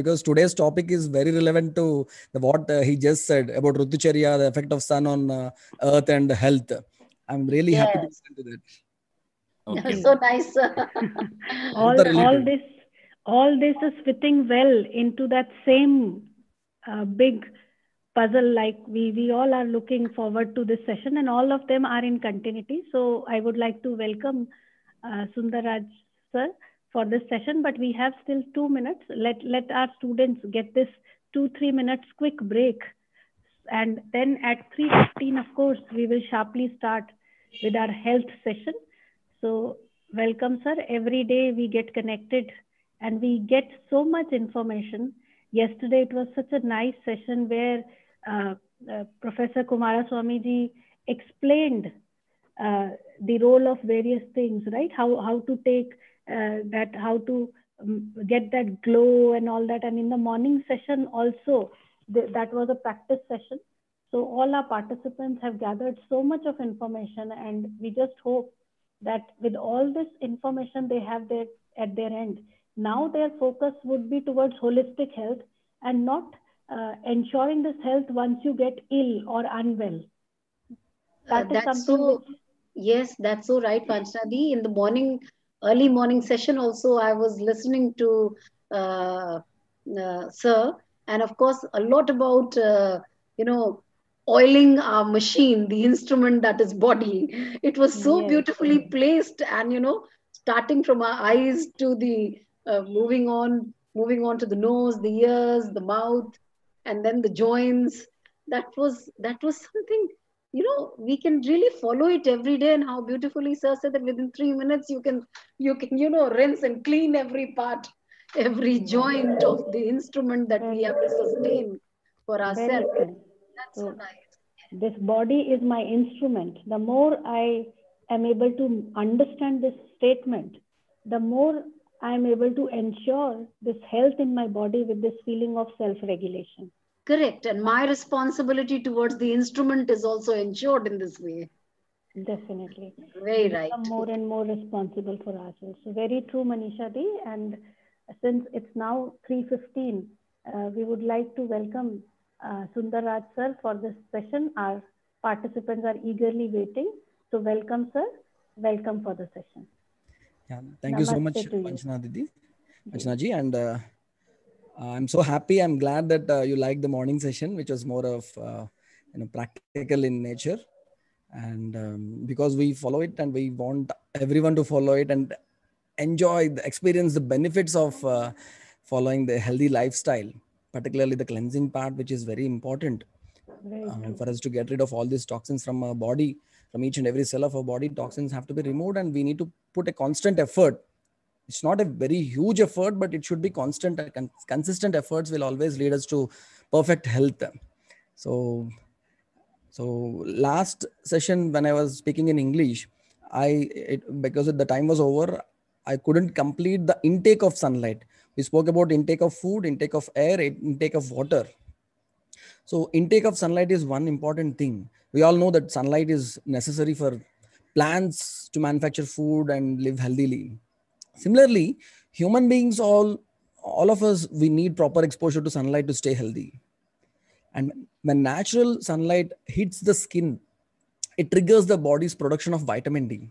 because today's topic is very relevant to the, what uh, he just said about Rutucharya, the effect of sun on uh, earth and health. I'm really yes. happy to listen to that. Okay. so nice. all, the, all this, all this is fitting well into that same uh, big puzzle. Like we, we all are looking forward to this session, and all of them are in continuity. So I would like to welcome uh, Sundaraj sir for this session, but we have still two minutes. Let, let our students get this two, three minutes quick break. And then at 3.15, of course, we will sharply start with our health session. So welcome, sir. Every day we get connected and we get so much information. Yesterday, it was such a nice session where uh, uh, Professor Kumara Swamiji explained uh, the role of various things, right? How, how to take uh, that how to um, get that glow and all that. And in the morning session also, th that was a practice session. So all our participants have gathered so much of information and we just hope that with all this information they have their, at their end, now their focus would be towards holistic health and not uh, ensuring this health once you get ill or unwell. That uh, that's so, which... yes, that's so right, Vanchnadi. In the morning, early morning session also i was listening to uh, uh, sir and of course a lot about uh, you know oiling our machine the instrument that is body it was so yes. beautifully placed and you know starting from our eyes to the uh, moving on moving on to the nose the ears the mouth and then the joints that was that was something you know we can really follow it every day and how beautifully sir said that within three minutes you can you can you know rinse and clean every part every joint of the instrument that we have to sustain for ourselves that's so nice this body is my instrument the more i am able to understand this statement the more i am able to ensure this health in my body with this feeling of self regulation Correct. And my responsibility towards the instrument is also ensured in this way. Definitely. Very we right. more and more responsible for ourselves. So very true, Manisha Di. And since it's now 3.15, uh, we would like to welcome uh, Sundaraj sir for this session. Our participants are eagerly waiting. So welcome, sir. Welcome for the session. Yeah, thank Namaste you so much, Panchana Didi, Panchana ji, and uh, I'm so happy. I'm glad that uh, you liked the morning session, which was more of uh, you know practical in nature, and um, because we follow it and we want everyone to follow it and enjoy the experience the benefits of uh, following the healthy lifestyle, particularly the cleansing part, which is very important um, for us to get rid of all these toxins from our body, from each and every cell of our body. Toxins have to be removed, and we need to put a constant effort it's not a very huge effort but it should be constant consistent efforts will always lead us to perfect health so so last session when i was speaking in english i it, because the time was over i couldn't complete the intake of sunlight we spoke about intake of food intake of air intake of water so intake of sunlight is one important thing we all know that sunlight is necessary for plants to manufacture food and live healthily Similarly, human beings, all, all of us, we need proper exposure to sunlight to stay healthy. And when natural sunlight hits the skin, it triggers the body's production of vitamin D.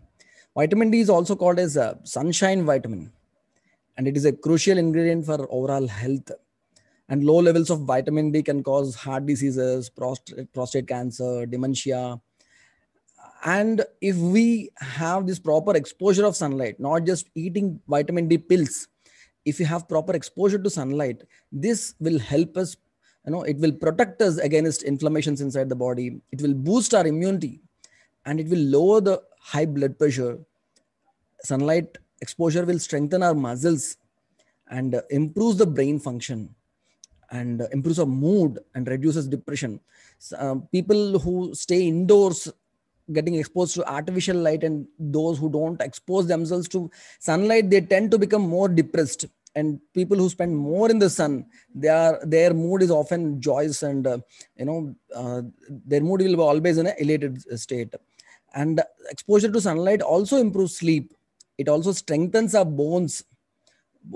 Vitamin D is also called as a uh, sunshine vitamin, and it is a crucial ingredient for overall health. And low levels of vitamin D can cause heart diseases, prostate, prostate cancer, dementia, and if we have this proper exposure of sunlight not just eating vitamin d pills if you have proper exposure to sunlight this will help us you know it will protect us against inflammations inside the body it will boost our immunity and it will lower the high blood pressure sunlight exposure will strengthen our muscles and uh, improves the brain function and uh, improves our mood and reduces depression. Uh, people who stay indoors getting exposed to artificial light and those who don't expose themselves to sunlight they tend to become more depressed and people who spend more in the sun they are, their mood is often joyous and uh, you know uh, their mood will be always in an elated state and exposure to sunlight also improves sleep it also strengthens our bones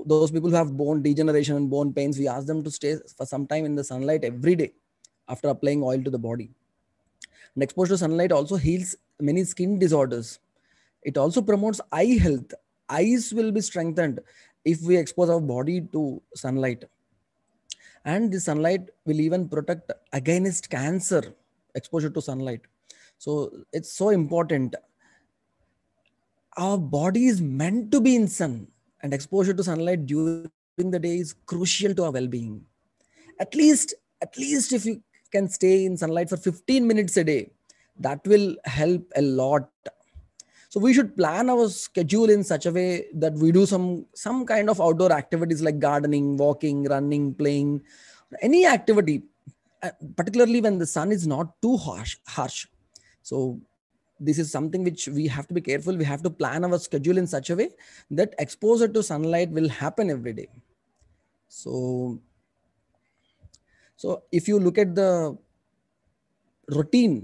those people who have bone degeneration and bone pains we ask them to stay for some time in the sunlight every day after applying oil to the body and exposure to sunlight also heals many skin disorders. It also promotes eye health. Eyes will be strengthened if we expose our body to sunlight. And the sunlight will even protect against cancer, exposure to sunlight. So it's so important. Our body is meant to be in sun, and exposure to sunlight during the day is crucial to our well-being. At least, at least if you can stay in sunlight for 15 minutes a day that will help a lot so we should plan our schedule in such a way that we do some some kind of outdoor activities like gardening walking running playing any activity uh, particularly when the sun is not too harsh harsh so this is something which we have to be careful we have to plan our schedule in such a way that exposure to sunlight will happen every day so so if you look at the routine,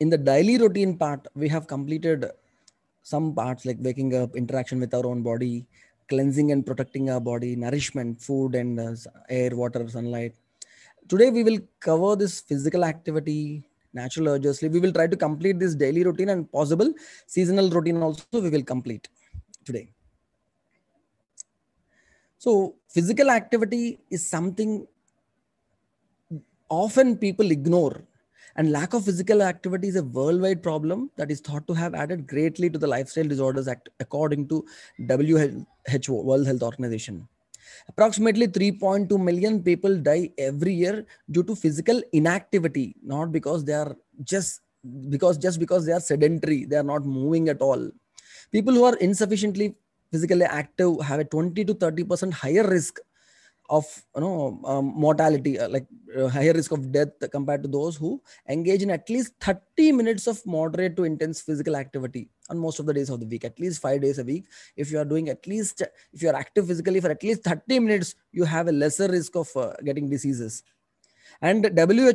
in the daily routine part, we have completed some parts like waking up, interaction with our own body, cleansing and protecting our body, nourishment, food and uh, air, water, sunlight. Today we will cover this physical activity, natural urges. We will try to complete this daily routine and possible seasonal routine also we will complete today. So physical activity is something often people ignore. And lack of physical activity is a worldwide problem that is thought to have added greatly to the lifestyle disorders act, according to WHO, World Health Organization. Approximately 3.2 million people die every year due to physical inactivity, not because they are just because just because they are sedentary, they are not moving at all. People who are insufficiently physically active have a 20 to 30% higher risk of you know um, mortality uh, like uh, higher risk of death compared to those who engage in at least 30 minutes of moderate to intense physical activity on most of the days of the week at least 5 days a week if you are doing at least if you are active physically for at least 30 minutes you have a lesser risk of uh, getting diseases and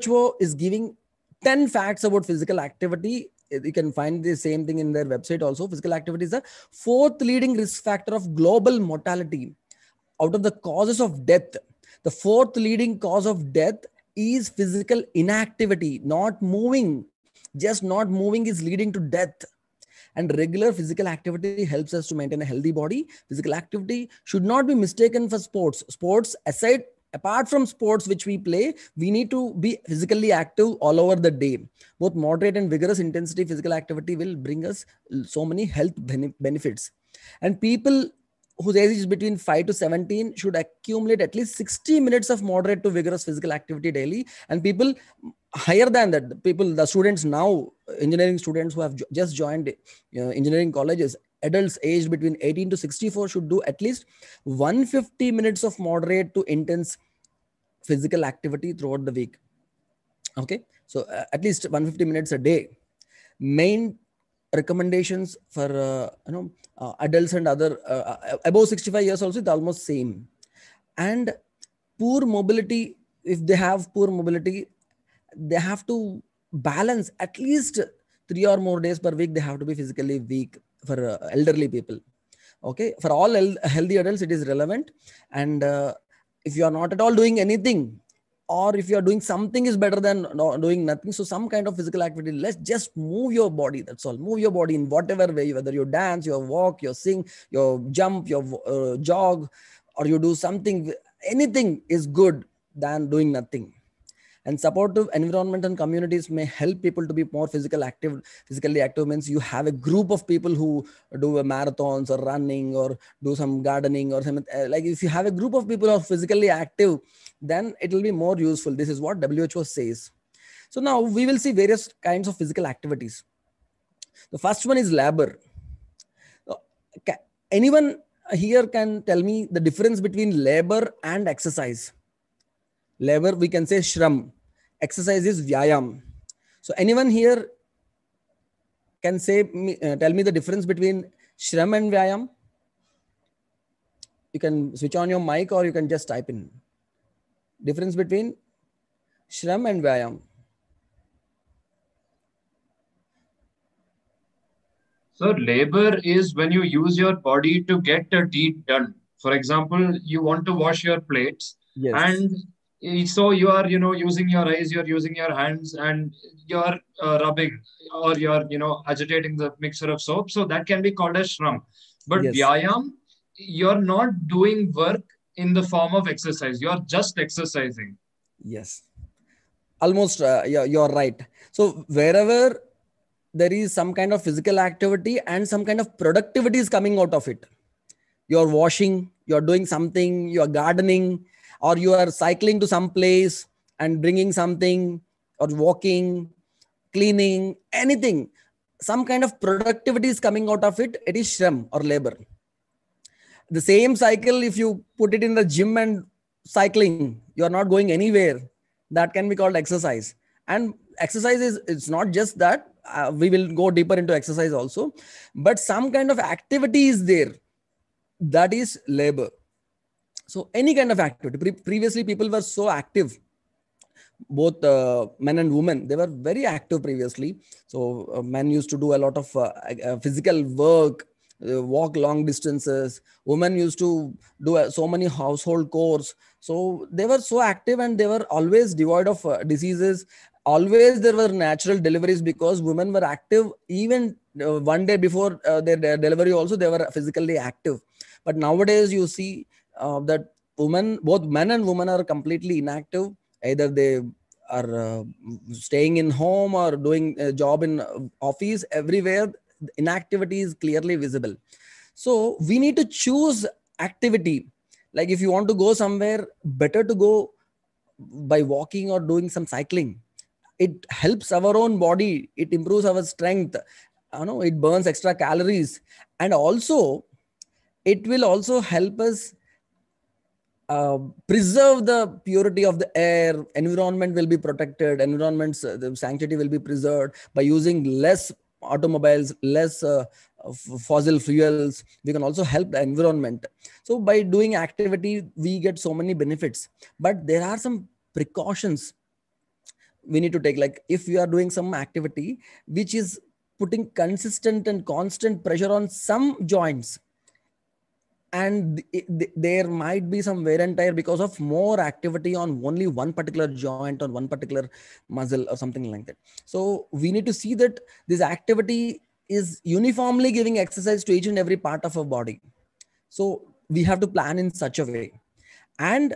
who is giving 10 facts about physical activity uh, you can find the same thing in their website also physical activity is the fourth leading risk factor of global mortality out of the causes of death, the fourth leading cause of death is physical inactivity, not moving. Just not moving is leading to death. And regular physical activity helps us to maintain a healthy body. Physical activity should not be mistaken for sports. Sports, aside apart from sports which we play we need to be physically active all over the day both moderate and vigorous intensity physical activity will bring us so many health benefits and people whose age is between 5 to 17 should accumulate at least 60 minutes of moderate to vigorous physical activity daily and people higher than that the people the students now engineering students who have jo- just joined you know, engineering colleges adults aged between 18 to 64 should do at least 150 minutes of moderate to intense physical activity throughout the week okay so uh, at least 150 minutes a day main recommendations for uh, you know uh, adults and other uh, above 65 years also it's almost same and poor mobility if they have poor mobility they have to balance at least three or more days per week they have to be physically weak for uh, elderly people okay for all healthy adults it is relevant and uh, if you are not at all doing anything or if you are doing something is better than doing nothing so some kind of physical activity let's just move your body that's all move your body in whatever way whether you dance you walk you sing you jump you uh, jog or you do something anything is good than doing nothing and supportive environment and communities may help people to be more physical active physically active means you have a group of people who do marathons or running or do some gardening or something uh, like if you have a group of people who are physically active then it will be more useful this is what who says so now we will see various kinds of physical activities the first one is labor anyone here can tell me the difference between labor and exercise labor we can say shram exercise is vyayam. So anyone here can say uh, tell me the difference between shram and vyayam? You can switch on your mic or you can just type in. Difference between shram and vyayam. So labor is when you use your body to get a deed done. For example, you want to wash your plates yes. and so you are you know using your eyes you're using your hands and you're uh, rubbing or you're you know agitating the mixture of soap so that can be called as shram but yes. vyayam you're not doing work in the form of exercise you're just exercising yes almost uh, you're, you're right so wherever there is some kind of physical activity and some kind of productivity is coming out of it you're washing you're doing something you're gardening or you are cycling to some place and bringing something or walking cleaning anything some kind of productivity is coming out of it it is shram or labor the same cycle if you put it in the gym and cycling you are not going anywhere that can be called exercise and exercise is it's not just that uh, we will go deeper into exercise also but some kind of activity is there that is labor so any kind of activity Pre- previously people were so active both uh, men and women they were very active previously so uh, men used to do a lot of uh, uh physical work uh, walk long distances women used to do uh, so many household chores so they were so active and they were always devoid of diseases always there were natural deliveries because women were active even one day before their, their delivery also they were physically active but nowadays you see uh, that women, both men and women, are completely inactive. Either they are uh, staying in home or doing a job in uh, office. Everywhere, inactivity is clearly visible. So we need to choose activity. Like if you want to go somewhere, better to go by walking or doing some cycling. It helps our own body. It improves our strength. You know, it burns extra calories, and also it will also help us um, preserve the purity of the air environment will be protected environment's uh, the sanctity will be preserved by using less automobiles less uh, fossil fuels we can also help the environment so by doing activity we get so many benefits but there are some precautions we need to take like if you are doing some activity which is putting consistent and constant pressure on some joints and there might be some wear and tear because of more activity on only one particular joint or one particular muscle or something like that so we need to see that this activity is uniformly giving exercise to each and every part of our body so we have to plan in such a way and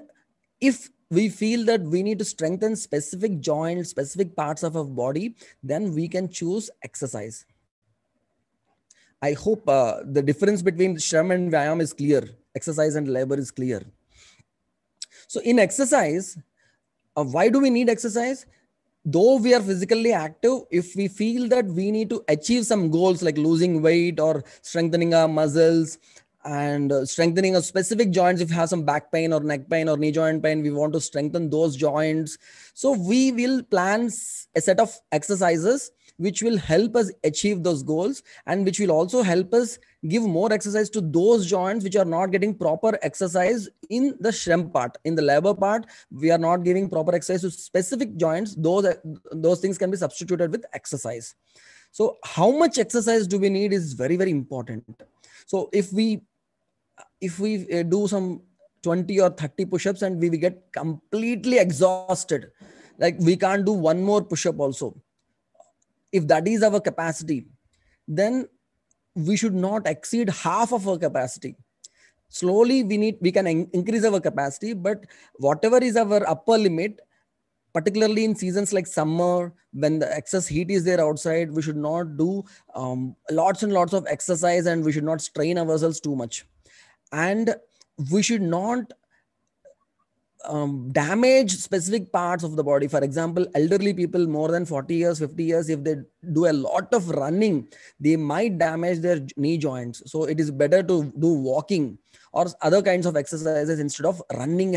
if we feel that we need to strengthen specific joints specific parts of our body then we can choose exercise I hope uh, the difference between shram and vyayam is clear. Exercise and labor is clear. So in exercise, uh, why do we need exercise? Though we are physically active, if we feel that we need to achieve some goals like losing weight or strengthening our muscles and uh, strengthening a specific joints, if you have some back pain or neck pain or knee joint pain, we want to strengthen those joints. So we will plan a set of exercises which will help us achieve those goals and which will also help us give more exercise to those joints which are not getting proper exercise in the shrimp part in the labor part we are not giving proper exercise to specific joints those those things can be substituted with exercise so how much exercise do we need is very very important so if we if we uh, do some 20 or 30 push-ups and we, we get completely exhausted like we can't do one more push-up also if that is our capacity then we should not exceed half of our capacity slowly we need we can increase our capacity but whatever is our upper limit particularly in seasons like summer when the excess heat is there outside we should not do um, lots and lots of exercise and we should not strain ourselves too much and we should not um, damage specific parts of the body. For example, elderly people more than 40 years, 50 years, if they do a lot of running, they might damage their knee joints. So it is better to do walking or other kinds of exercises instead of running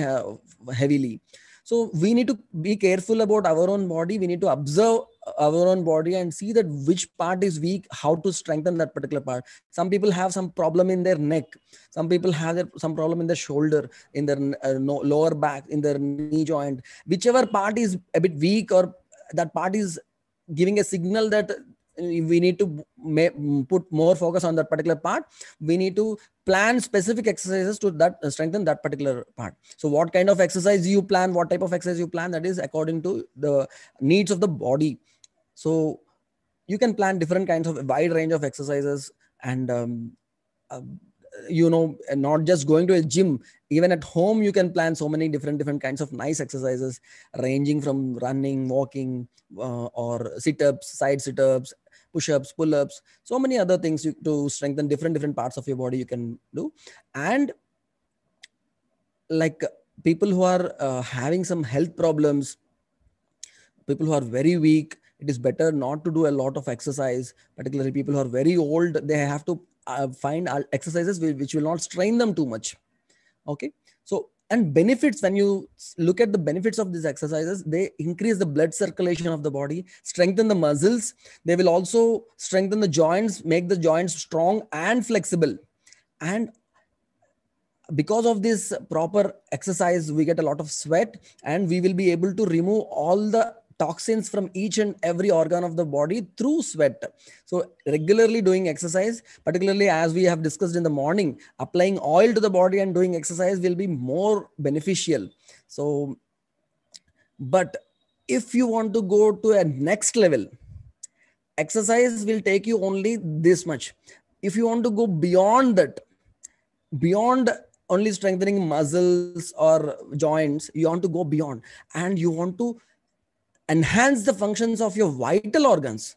heavily. So we need to be careful about our own body. We need to observe our own body and see that which part is weak how to strengthen that particular part some people have some problem in their neck some people have their, some problem in their shoulder in their uh, no, lower back in their knee joint whichever part is a bit weak or that part is giving a signal that uh, we need to put more focus on that particular part we need to plan specific exercises to that uh, strengthen that particular part so what kind of exercise you plan what type of exercise you plan that is according to the needs of the body so you can plan different kinds of wide range of exercises and um, uh, you know not just going to a gym even at home you can plan so many different different kinds of nice exercises ranging from running walking uh, or sit-ups side sit-ups push-ups pull-ups so many other things you, to strengthen different different parts of your body you can do and like people who are uh, having some health problems people who are very weak it is better not to do a lot of exercise particularly people who are very old they have to uh, find exercises which will not strain them too much okay so and benefits when you look at the benefits of these exercises they increase the blood circulation of the body strengthen the muscles they will also strengthen the joints make the joints strong and flexible and because of this proper exercise we get a lot of sweat and we will be able to remove all the toxins from each and every organ of the body through sweat. So regularly doing exercise, particularly as we have discussed in the morning, applying oil to the body and doing exercise will be more beneficial. So, but if you want to go to a next level, exercise will take you only this much. If you want to go beyond that, beyond only strengthening muscles or joints, you want to go beyond and you want to enhance the functions of your vital organs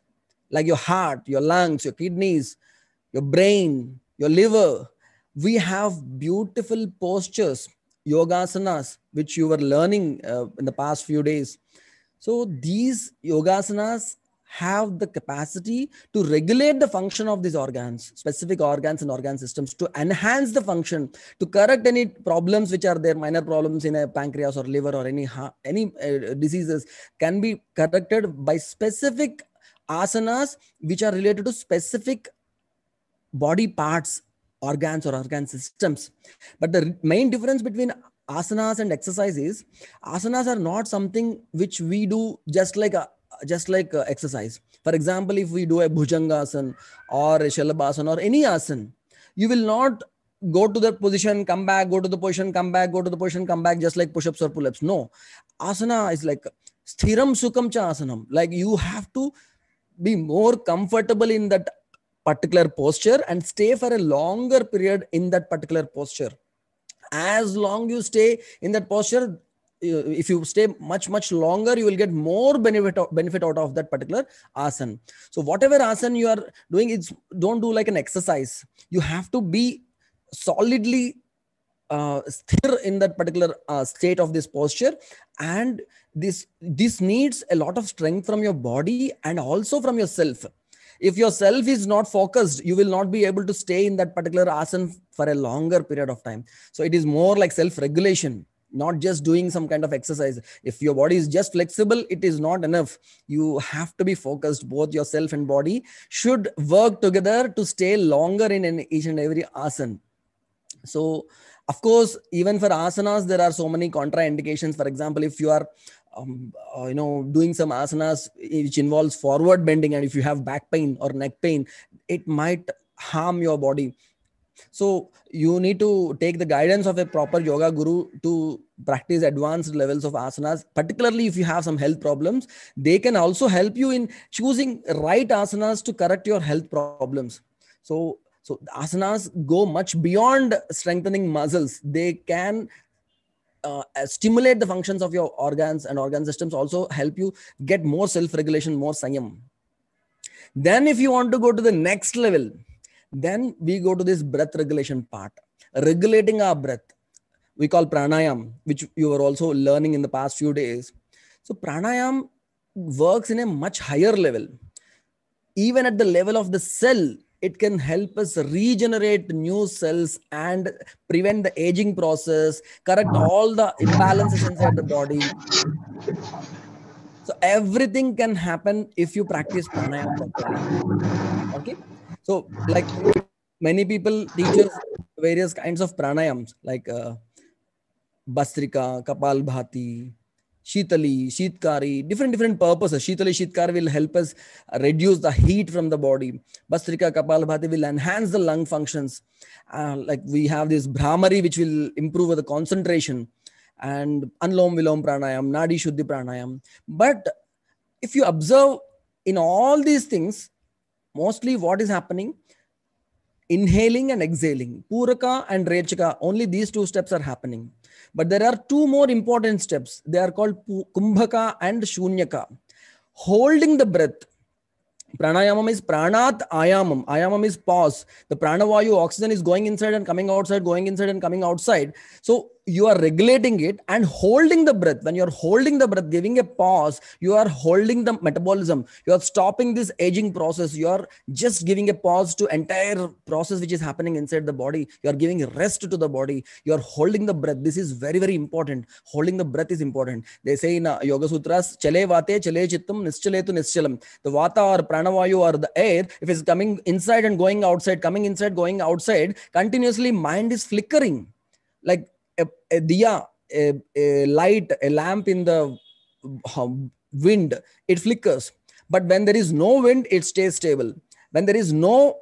like your heart, your lungs, your kidneys, your brain, your liver. We have beautiful postures, yogasanas, which you were learning uh, in the past few days. So these yogasanas have the capacity to regulate the function of these organs, specific organs and organ systems, to enhance the function, to correct any problems which are there, minor problems in a pancreas or liver or any any uh, diseases can be corrected by specific asanas which are related to specific body parts, organs or organ systems. But the main difference between asanas and exercises, asanas are not something which we do just like a just like uh, exercise for example if we do a bhujangasana or a shalabhasana or any asana you will not go to that position come back go to the position come back go to the position come back just like push-ups or pull-ups no asana is like sthiram sukham cha asanam like you have to be more comfortable in that particular posture and stay for a longer period in that particular posture as long you stay in that posture if you stay much much longer you will get more benefit benefit out of that particular asan. so whatever asan you are doing it's don't do like an exercise you have to be solidly uh, in that particular uh, state of this posture and this this needs a lot of strength from your body and also from yourself if yourself is not focused you will not be able to stay in that particular asan for a longer period of time so it is more like self regulation not just doing some kind of exercise if your body is just flexible it is not enough you have to be focused both yourself and body should work together to stay longer in an each and every asana so of course even for asanas there are so many contraindications for example if you are um, uh, you know doing some asanas which involves forward bending and if you have back pain or neck pain it might harm your body so you need to take the guidance of a proper yoga guru to practice advanced levels of asanas particularly if you have some health problems they can also help you in choosing right asanas to correct your health problems so so asanas go much beyond strengthening muscles they can uh, uh stimulate the functions of your organs and organ systems also help you get more self regulation more sanyam then if you want to go to the next level then we go to this breath regulation part, regulating our breath. We call pranayam, which you were also learning in the past few days. So pranayam works in a much higher level. Even at the level of the cell, it can help us regenerate new cells and prevent the aging process, correct all the imbalances inside the body. So everything can happen if you practice pranayama Okay. So, like many people teaches various kinds of pranayams like uh, Bastrika, Kapalbhati, Shitali, Shitkari, different different purposes. Shitali, Shitkari will help us reduce the heat from the body. Bastrika, Kapalbhati will enhance the lung functions. Uh, like we have this Brahmari which will improve the concentration and Anlom Vilom Pranayam, Nadi Shuddhi Pranayam. But if you observe in all these things, mostly what is happening inhaling and exhaling puraka and rechaka only these two steps are happening but there are two more important steps they are called kumbhaka and shunyaka holding the breath pranayamam is pranat ayamam ayamam is pause the pranavayu oxygen is going inside and coming outside going inside and coming outside so you are regulating it and holding the breath when you're holding the breath giving a pause you are holding the metabolism you are stopping this aging process you are just giving a pause to entire process which is happening inside the body you are giving rest to the body you are holding the breath this is very very important holding the breath is important they say in uh, yoga sutras chale vate chale chittam nischaletu nischalam the vata or pranavayu or the air if it's coming inside and going outside coming inside going outside continuously mind is flickering like a, a a, a light, a lamp in the um, wind, it flickers. But when there is no wind, it stays stable. When there is no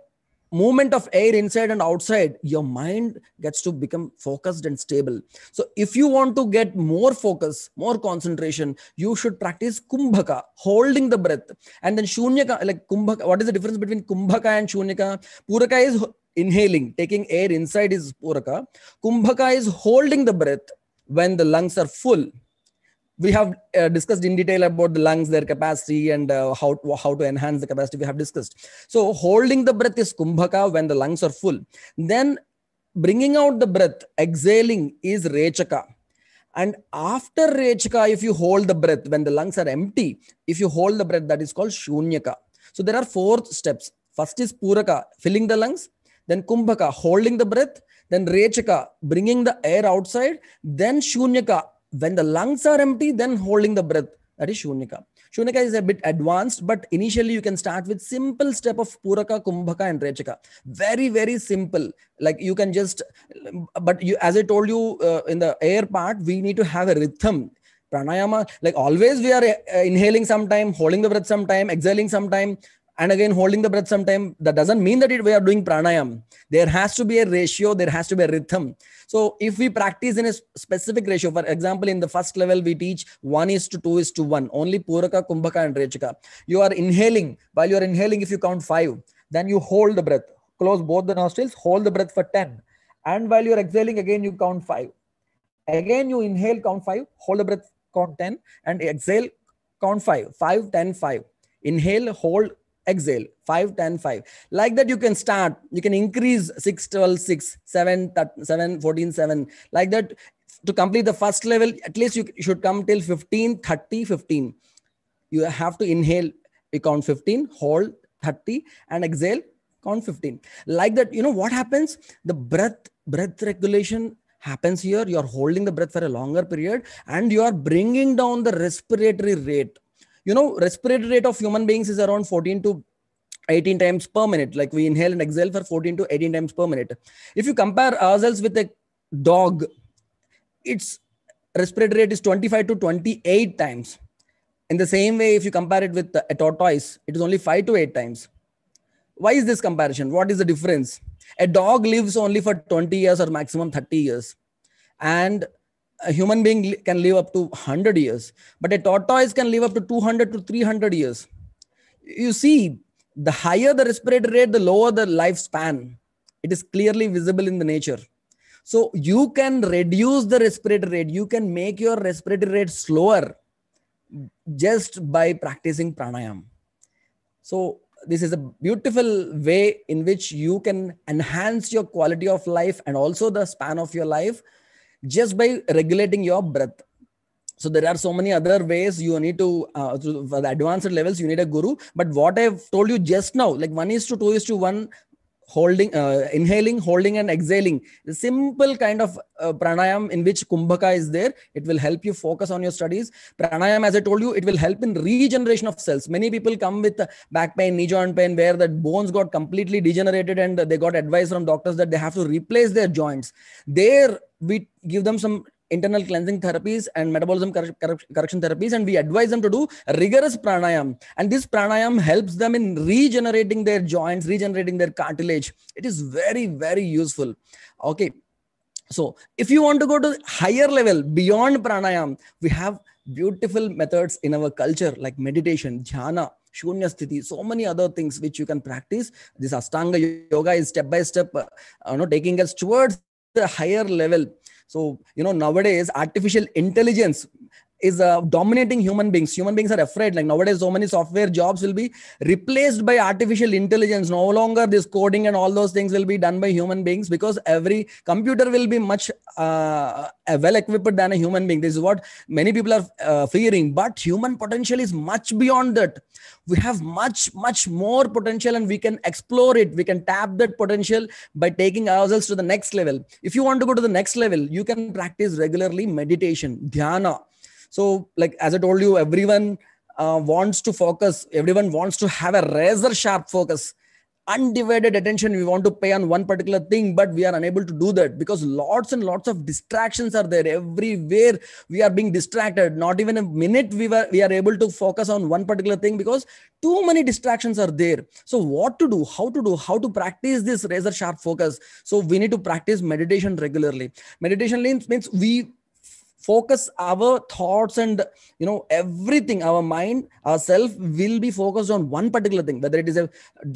movement of air inside and outside, your mind gets to become focused and stable. So, if you want to get more focus, more concentration, you should practice kumbhaka, holding the breath. And then shunyaka, like kumbhaka, what is the difference between kumbhaka and shunyaka? Puraka is inhaling, taking air inside is Puraka. Kumbhaka is holding the breath when the lungs are full. We have uh, discussed in detail about the lungs, their capacity, and uh, how, how to enhance the capacity. We have discussed. So, holding the breath is Kumbhaka when the lungs are full. Then, bringing out the breath, exhaling is Rechaka. And after Rechaka, if you hold the breath, when the lungs are empty, if you hold the breath, that is called Shunyaka. So, there are four steps. First is Puraka, filling the lungs then Kumbhaka, holding the breath, then Rechaka, bringing the air outside, then Shunyaka, when the lungs are empty, then holding the breath. That is Shunyaka. Shunyaka is a bit advanced, but initially you can start with simple step of Puraka, Kumbhaka, and Rechaka. Very, very simple. Like you can just, but you, as I told you uh, in the air part, we need to have a rhythm pranayama like always we are uh, inhaling sometime holding the breath sometime exhaling sometime and again holding the breath sometime that doesn't mean that it, we are doing pranayam there has to be a ratio there has to be a rhythm so if we practice in a specific ratio for example in the first level we teach 1 is to 2 is to 1 only puraka kumbhaka and rechaka you are inhaling while you are inhaling if you count 5 then you hold the breath close both the nostrils hold the breath for 10 and while you are exhaling again you count 5 again you inhale count 5 hold the breath count 10 and exhale count 5 5 10 5 inhale hold exhale 5 10 5 like that you can start you can increase 6 12 6 7 7 14 7 like that to complete the first level at least you should come till 15 30 15 you have to inhale you count 15 hold 30 and exhale count 15 like that you know what happens the breath breath regulation happens here you are holding the breath for a longer period and you are bringing down the respiratory rate you know respiratory rate of human beings is around 14 to 18 times per minute like we inhale and exhale for 14 to 18 times per minute if you compare ourselves with a dog its respiratory rate is 25 to 28 times in the same way if you compare it with a tortoise it is only 5 to 8 times why is this comparison what is the difference a dog lives only for 20 years or maximum 30 years and a human being can live up to 100 years but a tortoise can live up to 200 to 300 years you see the higher the respiratory rate the lower the lifespan it is clearly visible in the nature so you can reduce the respiratory rate you can make your respiratory rate slower just by practicing pranayam so this is a beautiful way in which you can enhance your quality of life and also the span of your life just by regulating your breath so there are so many other ways you need to uh, for the advanced levels you need a guru but what i've told you just now like 1 is to 2 is to 1 holding uh, inhaling holding and exhaling the simple kind of uh, pranayam in which kumbhaka is there it will help you focus on your studies pranayam as i told you it will help in regeneration of cells many people come with back pain knee joint pain where the bones got completely degenerated and they got advice from doctors that they have to replace their joints there we give them some internal cleansing therapies and metabolism correction therapies and we advise them to do rigorous pranayam and this pranayam helps them in regenerating their joints regenerating their cartilage it is very very useful okay so if you want to go to higher level beyond pranayam we have beautiful methods in our culture like meditation jhana shunya sthiti so many other things which you can practice this ashtanga yoga is step by step uh, you know taking us towards the higher level so you know nowadays artificial intelligence is uh, dominating human beings human beings are afraid like nowadays so many software jobs will be replaced by artificial intelligence no longer this coding and all those things will be done by human beings because every computer will be much uh, uh, well equipped than a human being this is what many people are uh, fearing but human potential is much beyond that we have much much more potential and we can explore it we can tap that potential by taking ourselves to the next level if you want to go to the next level you can practice regularly meditation dhyana so like as i told you everyone uh, wants to focus everyone wants to have a razor sharp focus undivided attention we want to pay on one particular thing but we are unable to do that because lots and lots of distractions are there everywhere we are being distracted not even a minute we were we are able to focus on one particular thing because too many distractions are there so what to do how to do how to practice this razor sharp focus so we need to practice meditation regularly meditation means we focus our thoughts and you know everything our mind ourself will be focused on one particular thing whether it is a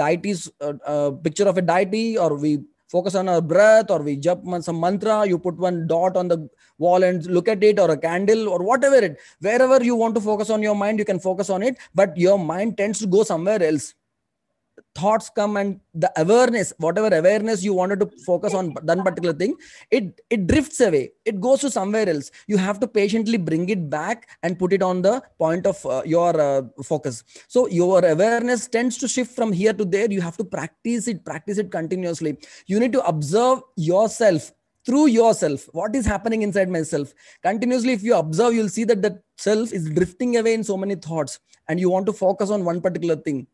deity's uh, uh, picture of a deity or we focus on our breath or we jump on some mantra you put one dot on the wall and look at it or a candle or whatever it wherever you want to focus on your mind you can focus on it but your mind tends to go somewhere else thoughts come and the awareness whatever awareness you wanted to focus on that particular thing it it drifts away it goes to somewhere else you have to patiently bring it back and put it on the point of uh, your uh, focus so your awareness tends to shift from here to there you have to practice it practice it continuously you need to observe yourself through yourself what is happening inside myself continuously if you observe you'll see that that self is drifting away in so many thoughts and you want to focus on one particular thing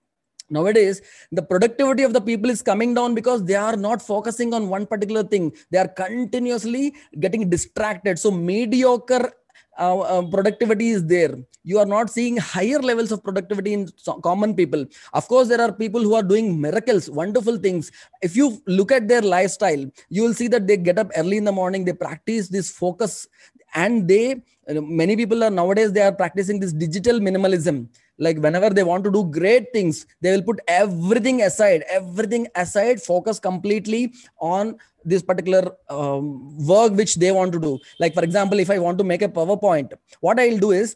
nowadays the productivity of the people is coming down because they are not focusing on one particular thing they are continuously getting distracted so mediocre uh, uh, productivity is there you are not seeing higher levels of productivity in common people of course there are people who are doing miracles wonderful things if you look at their lifestyle you will see that they get up early in the morning they practice this focus and they many people are nowadays they are practicing this digital minimalism like whenever they want to do great things they will put everything aside everything aside focus completely on this particular um, work which they want to do like for example if i want to make a powerpoint what i'll do is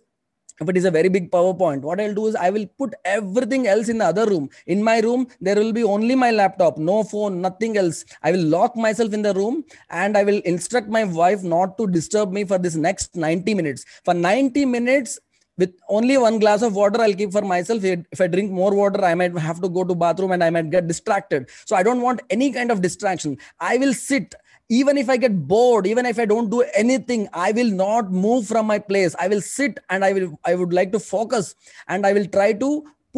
if it is a very big powerpoint what i'll do is i will put everything else in the other room in my room there will be only my laptop no phone nothing else i will lock myself in the room and i will instruct my wife not to disturb me for this next 90 minutes for 90 minutes with only one glass of water i'll keep for myself if i drink more water i might have to go to bathroom and i might get distracted so i don't want any kind of distraction i will sit even if i get bored even if i don't do anything i will not move from my place i will sit and i will i would like to focus and i will try to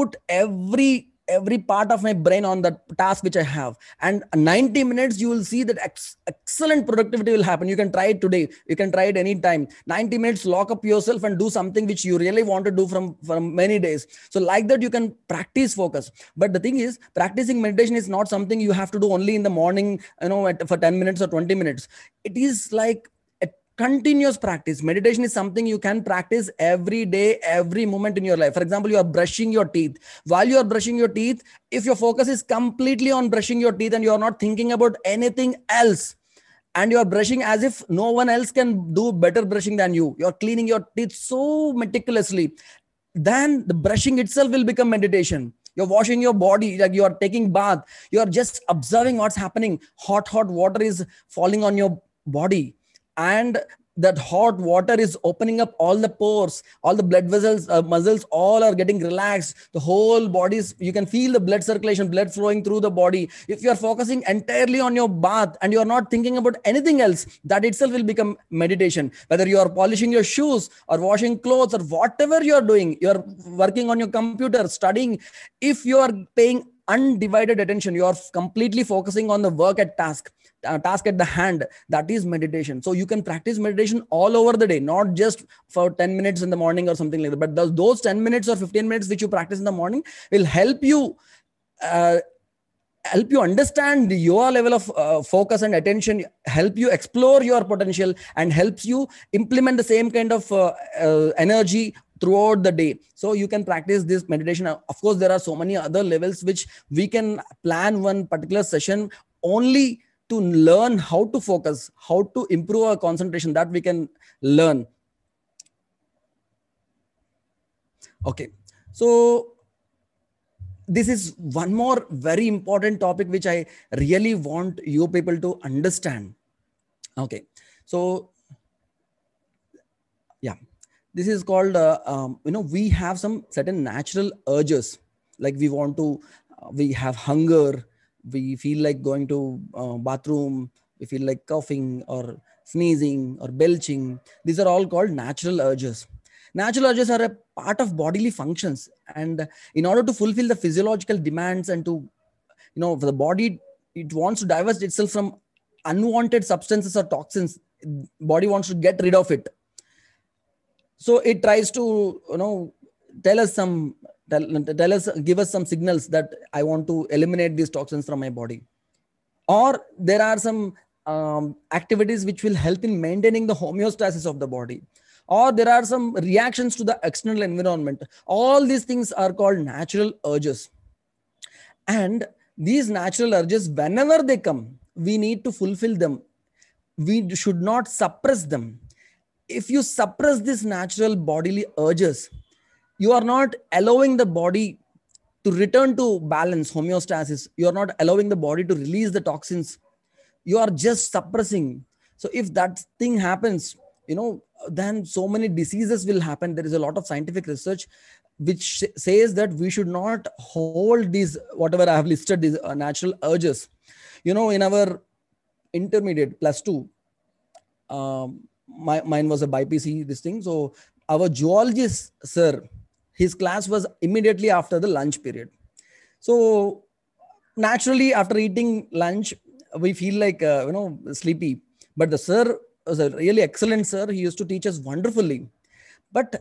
put every every part of my brain on that task which I have. And 90 minutes, you will see that ex- excellent productivity will happen. You can try it today. You can try it anytime. 90 minutes, lock up yourself and do something which you really want to do from, from many days. So like that, you can practice focus. But the thing is, practicing meditation is not something you have to do only in the morning, you know, at, for 10 minutes or 20 minutes. It is like continuous practice meditation is something you can practice every day every moment in your life for example you are brushing your teeth while you are brushing your teeth if your focus is completely on brushing your teeth and you are not thinking about anything else and you are brushing as if no one else can do better brushing than you you are cleaning your teeth so meticulously then the brushing itself will become meditation you're washing your body like you are taking bath you are just observing what's happening hot hot water is falling on your body and that hot water is opening up all the pores all the blood vessels uh, muscles all are getting relaxed the whole body's you can feel the blood circulation blood flowing through the body if you are focusing entirely on your bath and you are not thinking about anything else that itself will become meditation whether you are polishing your shoes or washing clothes or whatever you are doing you are working on your computer studying if you are paying undivided attention you are completely focusing on the work at task uh, task at the hand that is meditation so you can practice meditation all over the day not just for 10 minutes in the morning or something like that but those, 10 minutes or 15 minutes which you practice in the morning will help you uh, help you understand your level of uh, focus and attention help you explore your potential and helps you implement the same kind of uh, uh, energy throughout the day so you can practice this meditation of course there are so many other levels which we can plan one particular session only to learn how to focus how to improve our concentration that we can learn okay so this is one more very important topic which I really want you people to understand. Okay, so yeah, this is called uh, um, you know we have some certain natural urges like we want to, uh, we have hunger, we feel like going to uh, bathroom, we feel like coughing or sneezing or belching. These are all called natural urges Natural urges are a part of bodily functions. And in order to fulfill the physiological demands and to, you know, the body, it wants to divest itself from unwanted substances or toxins. Body wants to get rid of it. So it tries to, you know, tell us some, tell, tell us, give us some signals that I want to eliminate these toxins from my body. Or there are some um, activities which will help in maintaining the homeostasis of the body or there are some reactions to the external environment all these things are called natural urges and these natural urges whenever they come we need to fulfill them we should not suppress them if you suppress these natural bodily urges you are not allowing the body to return to balance homeostasis you are not allowing the body to release the toxins you are just suppressing so if that thing happens you know then so many diseases will happen there is a lot of scientific research which says that we should not hold these whatever i have listed these uh, natural urges you know in our intermediate plus 2 um, my, mine was a BPC this thing so our geologist sir his class was immediately after the lunch period so naturally after eating lunch we feel like uh, you know sleepy but the sir was a really excellent sir. He used to teach us wonderfully. But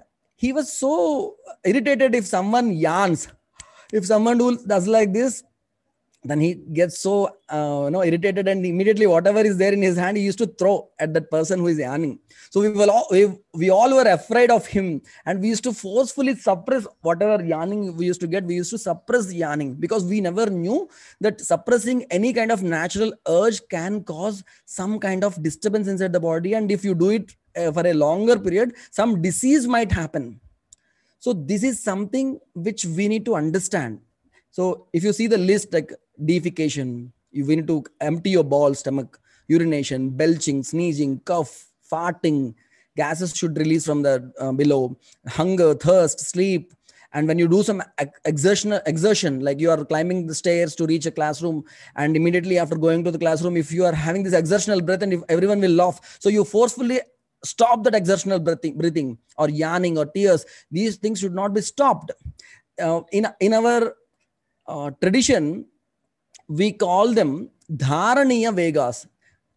he was so irritated if someone yawns, if someone does like this, then he gets so uh, you know irritated and immediately whatever is there in his hand he used to throw at that person who is yawning so we were all we, we all were afraid of him and we used to forcefully suppress whatever yawning we used to get we used to suppress yawning because we never knew that suppressing any kind of natural urge can cause some kind of disturbance inside the body and if you do it uh, for a longer period some disease might happen so this is something which we need to understand so if you see the list like defecation, you need to empty your bowel, stomach, urination, belching, sneezing, cough, farting. Gases should release from the uh, below. Hunger, thirst, sleep, and when you do some exertion exertion like you are climbing the stairs to reach a classroom and immediately after going to the classroom if you are having this exertional breath and if everyone will laugh so you forcefully stop that exertional breathing, breathing or yawning or tears these things should not be stopped uh, in in our uh, tradition we call them dharaniya vegas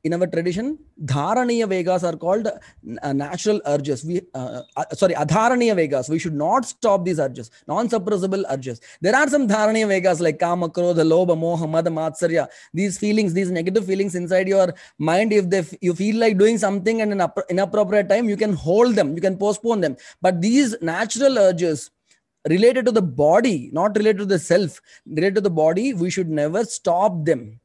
in our tradition dharaniya vegas are called uh, natural urges we uh, uh, sorry adharaniya vegas we should not stop these urges non suppressible urges there are some dharaniya vegas like kama krodha lobha moha mada matsarya these feelings these negative feelings inside your mind if they f- you feel like doing something at an inappropriate time you can hold them you can postpone them but these natural urges related to the body, not related to the self, related to the body, we should never stop them.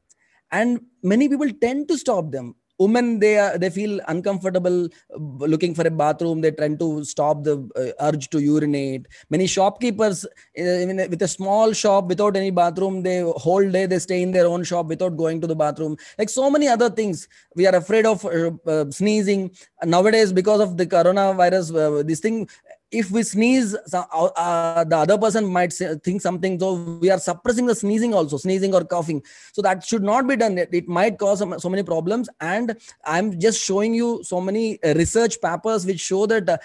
And many people tend to stop them. Women, they are, they feel uncomfortable uh, looking for a bathroom. They tend to stop the uh, urge to urinate. Many shopkeepers, uh, with a small shop without any bathroom, they whole day they stay in their own shop without going to the bathroom. Like so many other things, we are afraid of uh, uh sneezing nowadays because of the coronavirus. Uh, this thing, if we sneeze uh, uh, the other person might say, think something so we are suppressing the sneezing also sneezing or coughing so that should not be done it, it might cause so many problems and i'm just showing you so many uh, research papers which show that uh,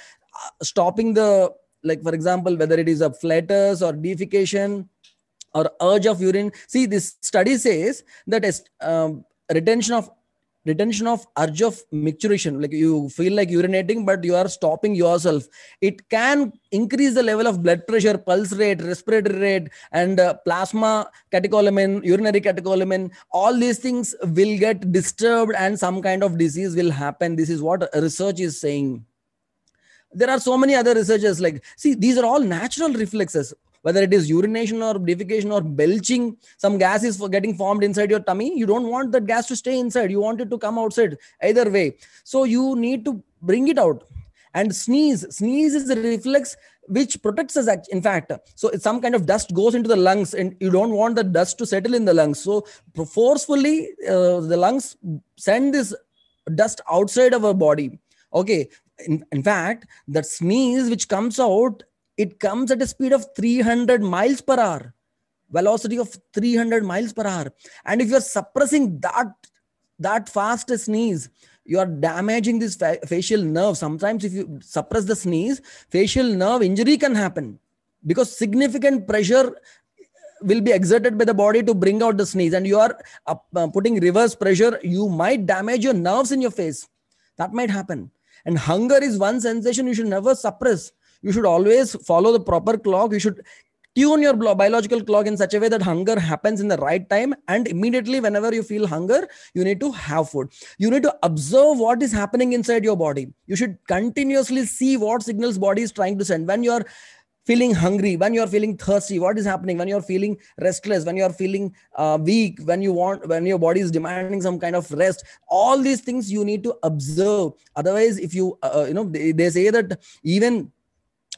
stopping the like for example whether it is a flatus or defecation or urge of urine see this study says that um, retention of retention of urge of micturition like you feel like urinating but you are stopping yourself it can increase the level of blood pressure pulse rate respiratory rate and uh, plasma catecholamine urinary catecholamine all these things will get disturbed and some kind of disease will happen this is what research is saying there are so many other researchers like see these are all natural reflexes whether it is urination or defecation or belching, some gas is getting formed inside your tummy. You don't want that gas to stay inside. You want it to come outside either way. So you need to bring it out and sneeze. Sneeze is a reflex which protects us in fact so some kind of dust goes into the lungs and you don't want the dust to settle in the lungs so forcefully uh, the lungs send this dust outside of our body okay in, in fact that sneeze which comes out it comes at a speed of 300 miles per hour velocity of 300 miles per hour and if you're suppressing that that fast sneeze you are damaging this fa- facial nerve sometimes if you suppress the sneeze facial nerve injury can happen because significant pressure will be exerted by the body to bring out the sneeze and you are uh, uh, putting reverse pressure you might damage your nerves in your face that might happen and hunger is one sensation you should never suppress you should always follow the proper clock you should tune your biological clock in such a way that hunger happens in the right time and immediately whenever you feel hunger you need to have food you need to observe what is happening inside your body you should continuously see what signals body is trying to send when you are feeling hungry when you're feeling thirsty what is happening when you're feeling restless when you're feeling uh, weak when you want when your body is demanding some kind of rest all these things you need to observe otherwise if you uh, uh you know they, they say that even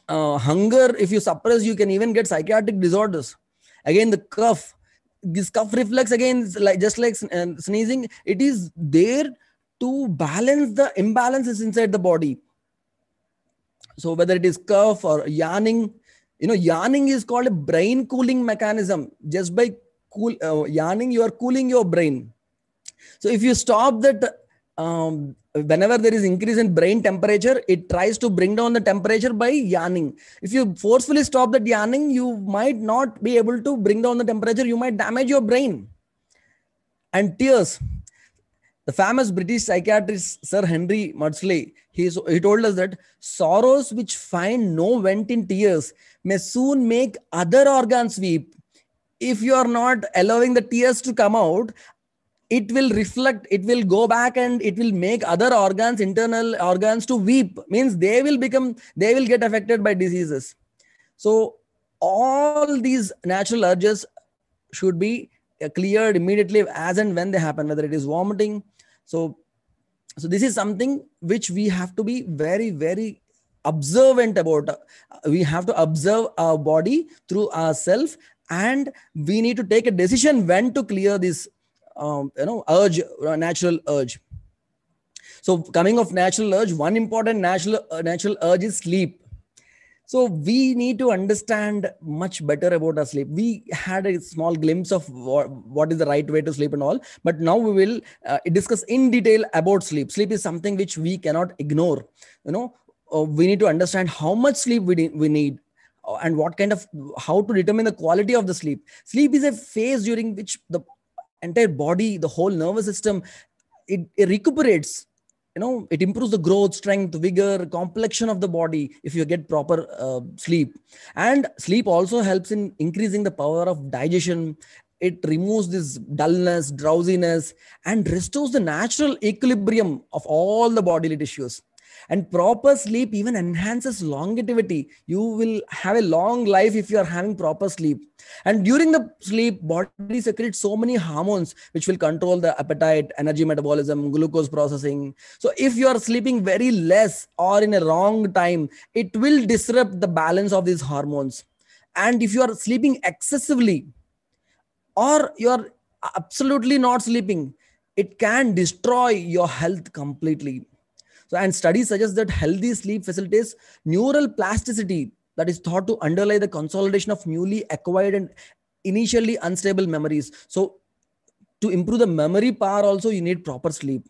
uh, hunger, if you suppress, you can even get psychiatric disorders. Again, the cough, this cough reflex again, like just like uh, sneezing, it is there to balance the imbalances inside the body. So whether it is cough or yawning, you know, yawning is called a brain cooling mechanism. Just by cool uh, yawning, you are cooling your brain. So if you stop that um, whenever there is increase in brain temperature it tries to bring down the temperature by yawning if you forcefully stop that yawning you might not be able to bring down the temperature you might damage your brain and tears the famous british psychiatrist sir henry maudsley he, he told us that sorrows which find no vent in tears may soon make other organs weep if you are not allowing the tears to come out it will reflect it will go back and it will make other organs internal organs to weep means they will become they will get affected by diseases so all these natural urges should be uh, cleared immediately as and when they happen whether it is vomiting so so this is something which we have to be very very observant about uh, we have to observe our body through ourselves and we need to take a decision when to clear these um, you know urge uh, natural urge so coming of natural urge one important natural uh, natural urge is sleep so we need to understand much better about our sleep we had a small glimpse of what is the right way to sleep and all but now we will uh, discuss in detail about sleep sleep is something which we cannot ignore you know uh, we need to understand how much sleep we, de- we need uh, and what kind of how to determine the quality of the sleep sleep is a phase during which the entire body, the whole nervous system, it, it recuperates you know it improves the growth strength vigor complexion of the body if you get proper uh, sleep and sleep also helps in increasing the power of digestion it removes this dullness drowsiness and restores the natural equilibrium of all the bodily tissues and proper sleep even enhances longevity you will have a long life if you are having proper sleep and during the sleep body secretes so many hormones which will control the appetite energy metabolism glucose processing so if you are sleeping very less or in a wrong time it will disrupt the balance of these hormones and if you are sleeping excessively or you are absolutely not sleeping it can destroy your health completely so, and studies suggest that healthy sleep facilitates neural plasticity that is thought to underlie the consolidation of newly acquired and initially unstable memories. So, to improve the memory power, also you need proper sleep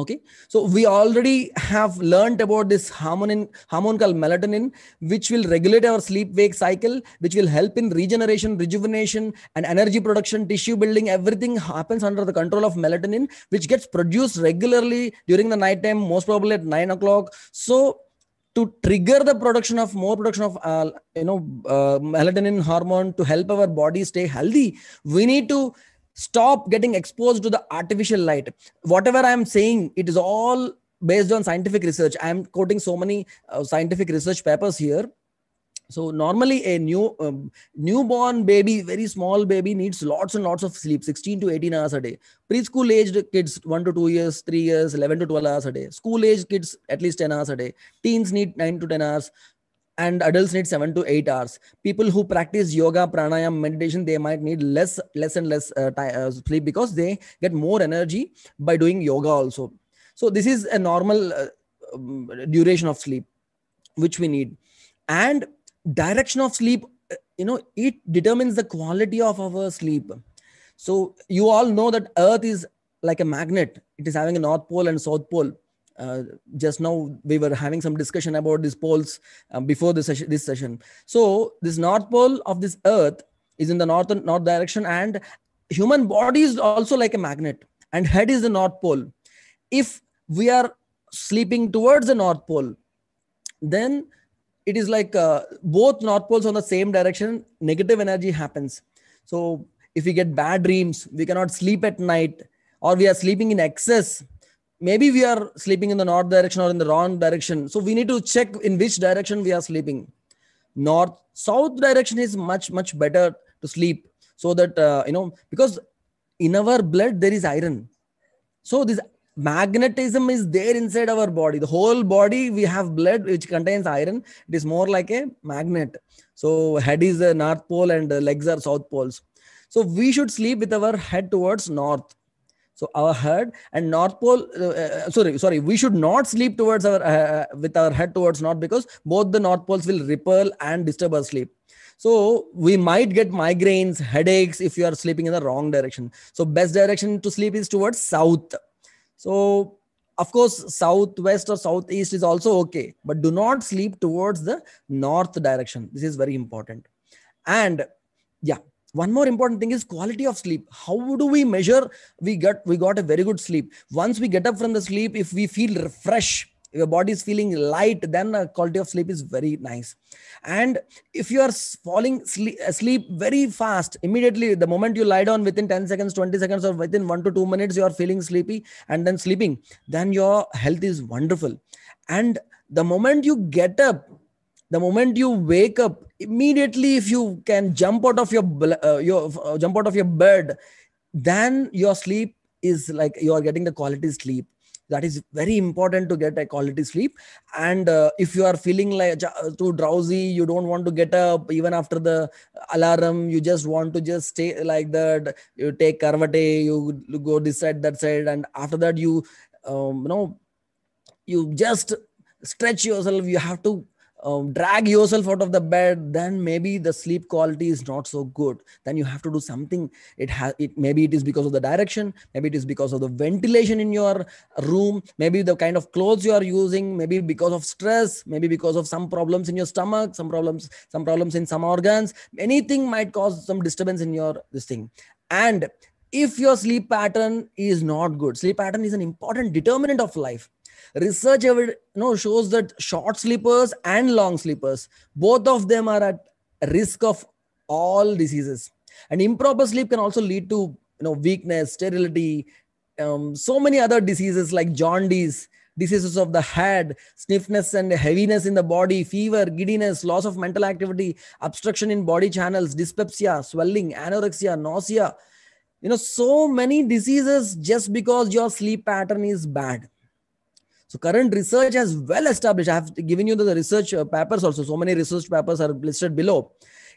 okay so we already have learned about this hormone hormone called melatonin which will regulate our sleep wake cycle which will help in regeneration rejuvenation and energy production tissue building everything happens under the control of melatonin which gets produced regularly during the night time most probably at 9 o'clock so to trigger the production of more production of uh, you know uh, melatonin hormone to help our body stay healthy we need to stop getting exposed to the artificial light whatever i am saying it is all based on scientific research i am quoting so many uh, scientific research papers here so normally a new um, newborn baby very small baby needs lots and lots of sleep 16 to 18 hours a day preschool aged kids 1 to 2 years 3 years 11 to 12 hours a day school aged kids at least 10 hours a day teens need 9 to 10 hours and adults need 7 to 8 hours people who practice yoga pranayam meditation they might need less less and less uh, time, uh, sleep because they get more energy by doing yoga also so this is a normal uh, um, duration of sleep which we need and direction of sleep uh, you know it determines the quality of our sleep so you all know that earth is like a magnet it is having a north pole and south pole uh, just now we were having some discussion about these poles um, before this session, this session so this north pole of this earth is in the north north direction and human body is also like a magnet and head is the north pole if we are sleeping towards the north pole then it is like uh, both north poles on the same direction negative energy happens so if we get bad dreams we cannot sleep at night or we are sleeping in excess maybe we are sleeping in the north direction or in the wrong direction so we need to check in which direction we are sleeping north south direction is much much better to sleep so that uh, you know because in our blood there is iron so this magnetism is there inside our body the whole body we have blood which contains iron it is more like a magnet so head is the north pole and legs are south poles so we should sleep with our head towards north so our head and north pole uh, uh, sorry sorry we should not sleep towards our uh, uh, with our head towards north because both the north poles will repel and disturb our sleep so we might get migraines headaches if you are sleeping in the wrong direction so best direction to sleep is towards south so of course southwest or southeast is also okay but do not sleep towards the north direction this is very important and yeah one more important thing is quality of sleep how do we measure we get we got a very good sleep once we get up from the sleep if we feel fresh your body is feeling light then the uh, quality of sleep is very nice and if you are falling asleep uh, very fast immediately the moment you lie down within 10 seconds 20 seconds or within 1 to 2 minutes you are feeling sleepy and then sleeping then your health is wonderful and the moment you get up the moment you wake up immediately if you can jump out of your uh, your uh, jump out of your bed then your sleep is like you are getting the quality sleep that is very important to get a quality sleep and uh, if you are feeling like uh, too drowsy you don't want to get up even after the alarm you just want to just stay like that you take karvate you go this side that side and after that you um, you know you just stretch yourself you have to um, drag yourself out of the bed then maybe the sleep quality is not so good then you have to do something it has it maybe it is because of the direction maybe it is because of the ventilation in your room maybe the kind of clothes you are using maybe because of stress maybe because of some problems in your stomach some problems some problems in some organs anything might cause some disturbance in your this thing and if your sleep pattern is not good sleep pattern is an important determinant of life research you know, shows that short sleepers and long sleepers both of them are at risk of all diseases and improper sleep can also lead to you know weakness sterility um, so many other diseases like jaundice diseases of the head stiffness and heaviness in the body fever giddiness loss of mental activity obstruction in body channels dyspepsia swelling anorexia nausea you know so many diseases just because your sleep pattern is bad so current research has well established i have given you the research uh, papers also so many research papers are listed below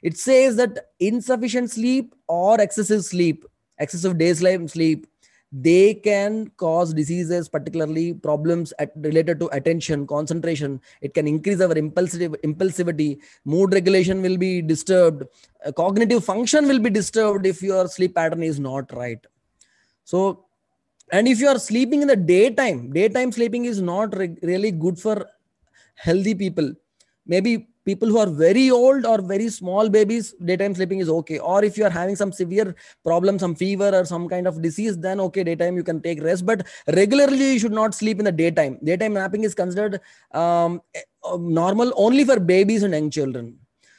it says that insufficient sleep or excessive sleep excessive daytime sleep they can cause diseases particularly problems at, related to attention concentration it can increase our impulsive impulsivity mood regulation will be disturbed uh, cognitive function will be disturbed if your sleep pattern is not right so and if you are sleeping in the daytime daytime sleeping is not re- really good for healthy people maybe people who are very old or very small babies daytime sleeping is okay or if you are having some severe problem some fever or some kind of disease then okay daytime you can take rest but regularly you should not sleep in the daytime daytime napping is considered um, eh, um normal only for babies and young children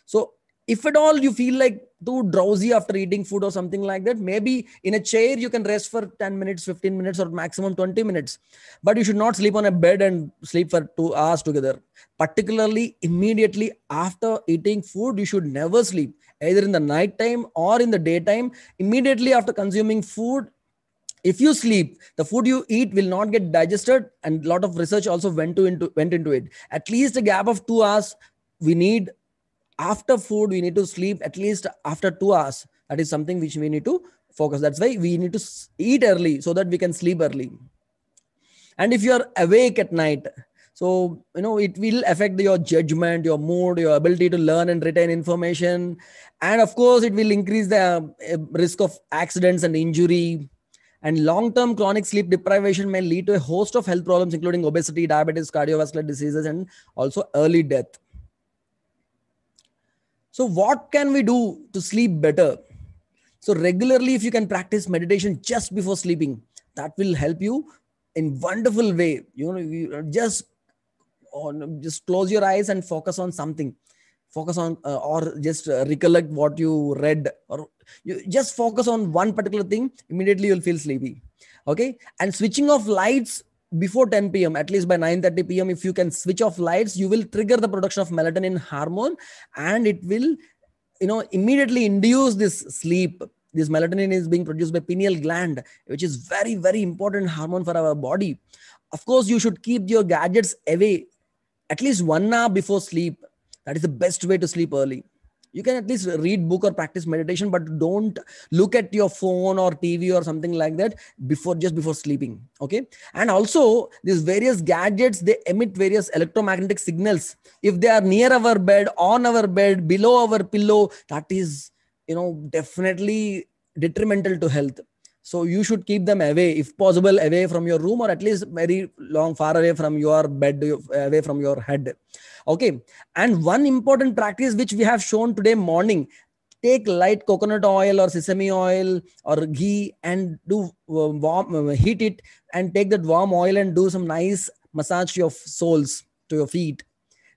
so if at all you feel like too drowsy after eating food or something like that maybe in a chair you can rest for 10 minutes 15 minutes or maximum 20 minutes but you should not sleep on a bed and sleep for 2 hours together particularly immediately after eating food you should never sleep either in the night time or in the daytime immediately after consuming food if you sleep the food you eat will not get digested and a lot of research also went to into went into it at least a gap of 2 hours we need after food we need to sleep at least after 2 hours that is something which we need to focus that's why we need to eat early so that we can sleep early and if you are awake at night so you know it will affect your judgment your mood your ability to learn and retain information and of course it will increase the eh, risk of accidents and injury and long term chronic sleep deprivation may lead to a host of health problems including obesity diabetes cardiovascular diseases and also early death so, what can we do to sleep better? So, regularly, if you can practice meditation just before sleeping, that will help you in wonderful way. You know, you just on, just close your eyes and focus on something. Focus on uh, or just uh, recollect what you read or you just focus on one particular thing. Immediately, you'll feel sleepy. Okay, and switching off lights before 10 p.m at least by 9:30 p.m if you can switch off lights you will trigger the production of melatonin hormone and it will you know immediately induce this sleep this melatonin is being produced by pineal gland which is very very important hormone for our body of course you should keep your gadgets away at least 1 hour before sleep that is the best way to sleep early you can at least read book or practice meditation but don't look at your phone or tv or something like that before just before sleeping okay and also these various gadgets they emit various electromagnetic signals if they are near our bed on our bed below our pillow that is you know definitely detrimental to health so you should keep them away if possible away from your room or at least very long far away from your bed away from your head okay and one important practice which we have shown today morning take light coconut oil or sesame oil or ghee and do uh, warm uh, heat it and take that warm oil and do some nice massage your soles to your feet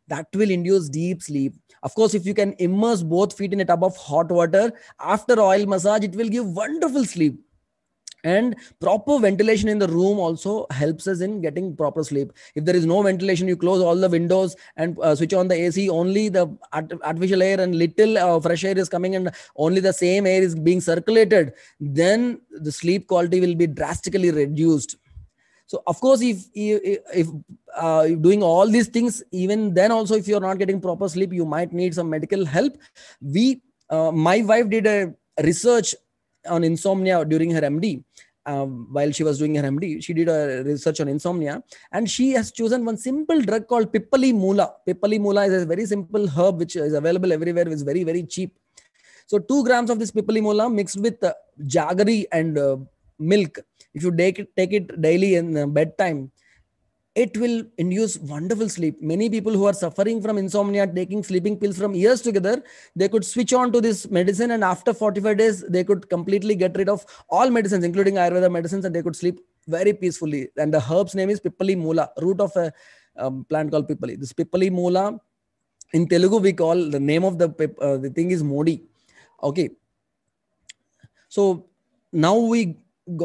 that will induce deep sleep of course if you can immerse both feet in a tub of hot water after oil massage it will give wonderful sleep and proper ventilation in the room also helps us in getting proper sleep if there is no ventilation you close all the windows and uh, switch on the ac only the artificial air and little uh, fresh air is coming and only the same air is being circulated then the sleep quality will be drastically reduced so of course if if, if uh, doing all these things even then also if you're not getting proper sleep you might need some medical help we uh, my wife did a research on insomnia during her MD. Um, while she was doing her MD, she did a research on insomnia, and she has chosen one simple drug called Pipali Mula. Pipali Mula is a very simple herb which is available everywhere. It's very very cheap. So two grams of this Pipali Mula mixed with uh, jaggery and uh, milk. If you take it, take it daily in uh, bedtime, it will induce wonderful sleep many people who are suffering from insomnia taking sleeping pills from years together they could switch on to this medicine and after 45 days they could completely get rid of all medicines including ayurveda medicines and they could sleep very peacefully and the herb's name is pippali mula root of a um, plant called pippali this pippali mula in telugu we call the name of the uh, the thing is modi okay so now we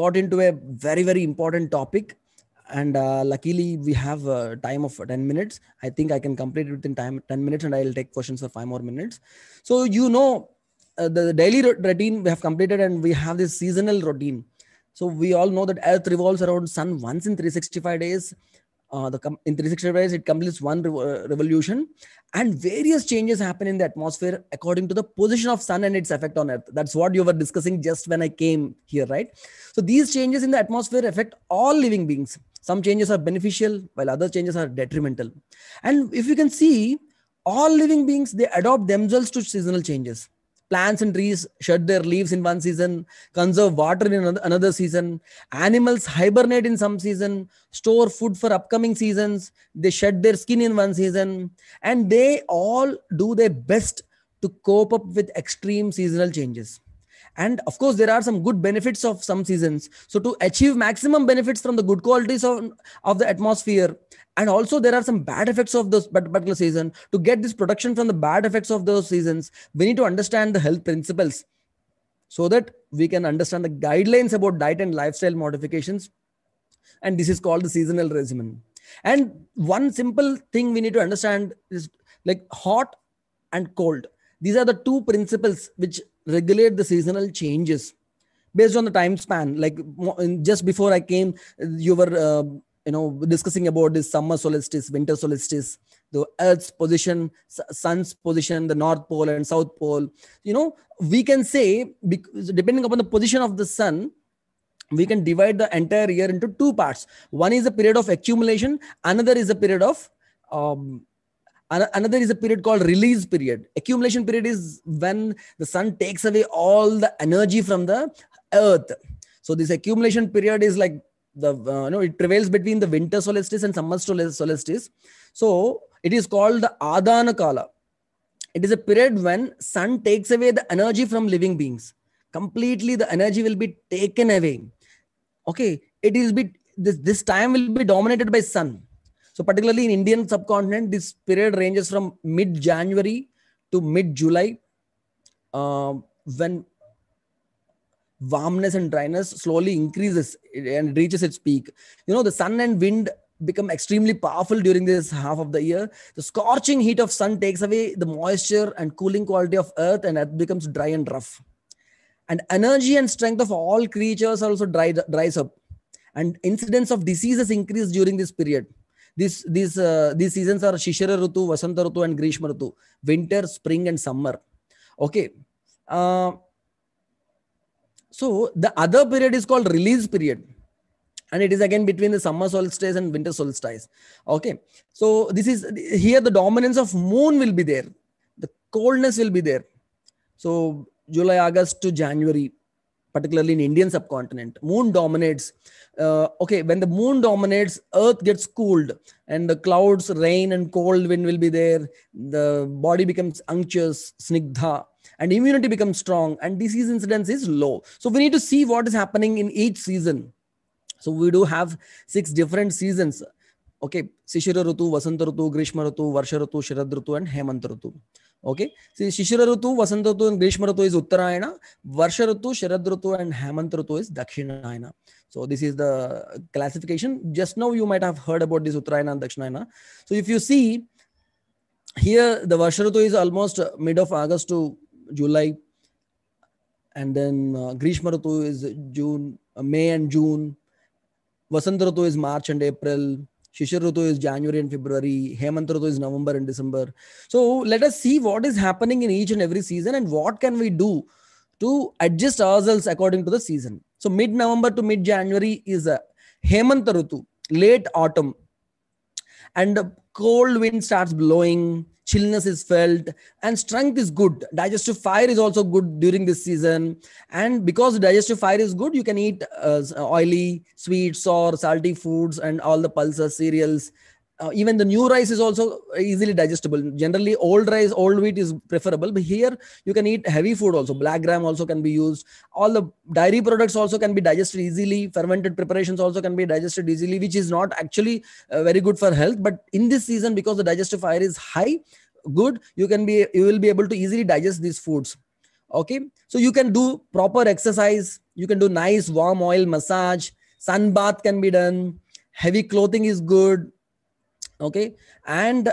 got into a very very important topic and uh, luckily we have a time of 10 minutes i think i can complete it within time 10 minutes and i'll take questions for five more minutes so you know uh, the, the, daily routine we have completed and we have this seasonal routine so we all know that earth revolves around sun once in 365 days uh, the com- in 360 it completes one re- uh, revolution and various changes happen in the atmosphere according to the position of sun and its effect on earth that's what you were discussing just when i came here right so these changes in the atmosphere affect all living beings some changes are beneficial while other changes are detrimental and if you can see all living beings they adopt themselves to seasonal changes plants and trees shed their leaves in one season, conserve water in another season. Animals hibernate in some season, store food for upcoming seasons. They shed their skin in one season, and they all do their best to cope up with extreme seasonal changes. And of course, there are some good benefits of some seasons. So, to achieve maximum benefits from the good qualities of, of the atmosphere and also there are some bad effects of this particular season to get this production from the bad effects of those seasons we need to understand the health principles so that we can understand the guidelines about diet and lifestyle modifications and this is called the seasonal regimen and one simple thing we need to understand is like hot and cold these are the two principles which regulate the seasonal changes based on the time span like just before i came you were uh, you know discussing about this summer solstice winter solstice the earth's position sun's position the north pole and south pole you know we can say depending upon the position of the sun we can divide the entire year into two parts one is a period of accumulation another is a period of um, another is a period called release period accumulation period is when the sun takes away all the energy from the earth so this accumulation period is like the uh, no it prevails between the winter solstice and summer solstice so it is called the adana kala it is a period when sun takes away the energy from living beings completely the energy will be taken away okay it will be this this time will be dominated by sun so particularly in indian subcontinent this period ranges from mid january to mid july uh, when warmness and dryness slowly increases and reaches its peak. You know, the sun and wind become extremely powerful during this half of the year. The scorching heat of sun takes away the moisture and cooling quality of earth, and earth becomes dry and rough. And energy and strength of all creatures also dry, dries up. And incidence of diseases increase during this period. These, this uh, these seasons are Shishira Rutu, Vasanta Rutu, and Grishma Rutu, winter, spring, and summer. Okay. Uh, so the other period is called release period. And it is again between the summer solstice and winter solstice. Okay. So this is here the dominance of moon will be there. The coldness will be there. So July, August to January, particularly in Indian subcontinent, moon dominates. Uh, okay, when the moon dominates, Earth gets cooled, and the clouds, rain, and cold wind will be there. The body becomes unctuous, snigdha, and immunity becomes strong and disease incidence is low. So we need to see what is happening in each season. So we do have six different seasons. Okay, Shishira Rutu, Vasanta Rutu, Grishma Rutu, Varsha Rutu, Sharad Rutu, and Hemant Rutu. Okay, so Shishira Rutu, Vasanta Rutu, and Grishma Rutu is Uttarayana, Varsha Rutu, Sharad Rutu, and Hemant Rutu is Dakshinayana. So this is the classification. Just now you might have heard about this Uttarayana and Dakshinayana. So if you see, here the Varsha Rutu is almost mid of August to July, and then uh, Grishma is June, uh, May and June. Vasant is March and April. Shishir is January and February. Hemant is November and December. So let us see what is happening in each and every season and what can we do to adjust ourselves according to the season. So mid November to mid January is a uh, Hemant late autumn and the cold wind starts blowing chillness is felt and strength is good digestive fire is also good during this season and because digestive fire is good you can eat uh, oily sweets or salty foods and all the pulses cereals uh, even the new rice is also easily digestible generally old rice old wheat is preferable but here you can eat heavy food also black gram also can be used all the dairy products also can be digested easily fermented preparations also can be digested easily which is not actually uh, very good for health but in this season because the digestive fire is high good you can be you will be able to easily digest these foods okay so you can do proper exercise you can do nice warm oil massage sun bath can be done heavy clothing is good okay and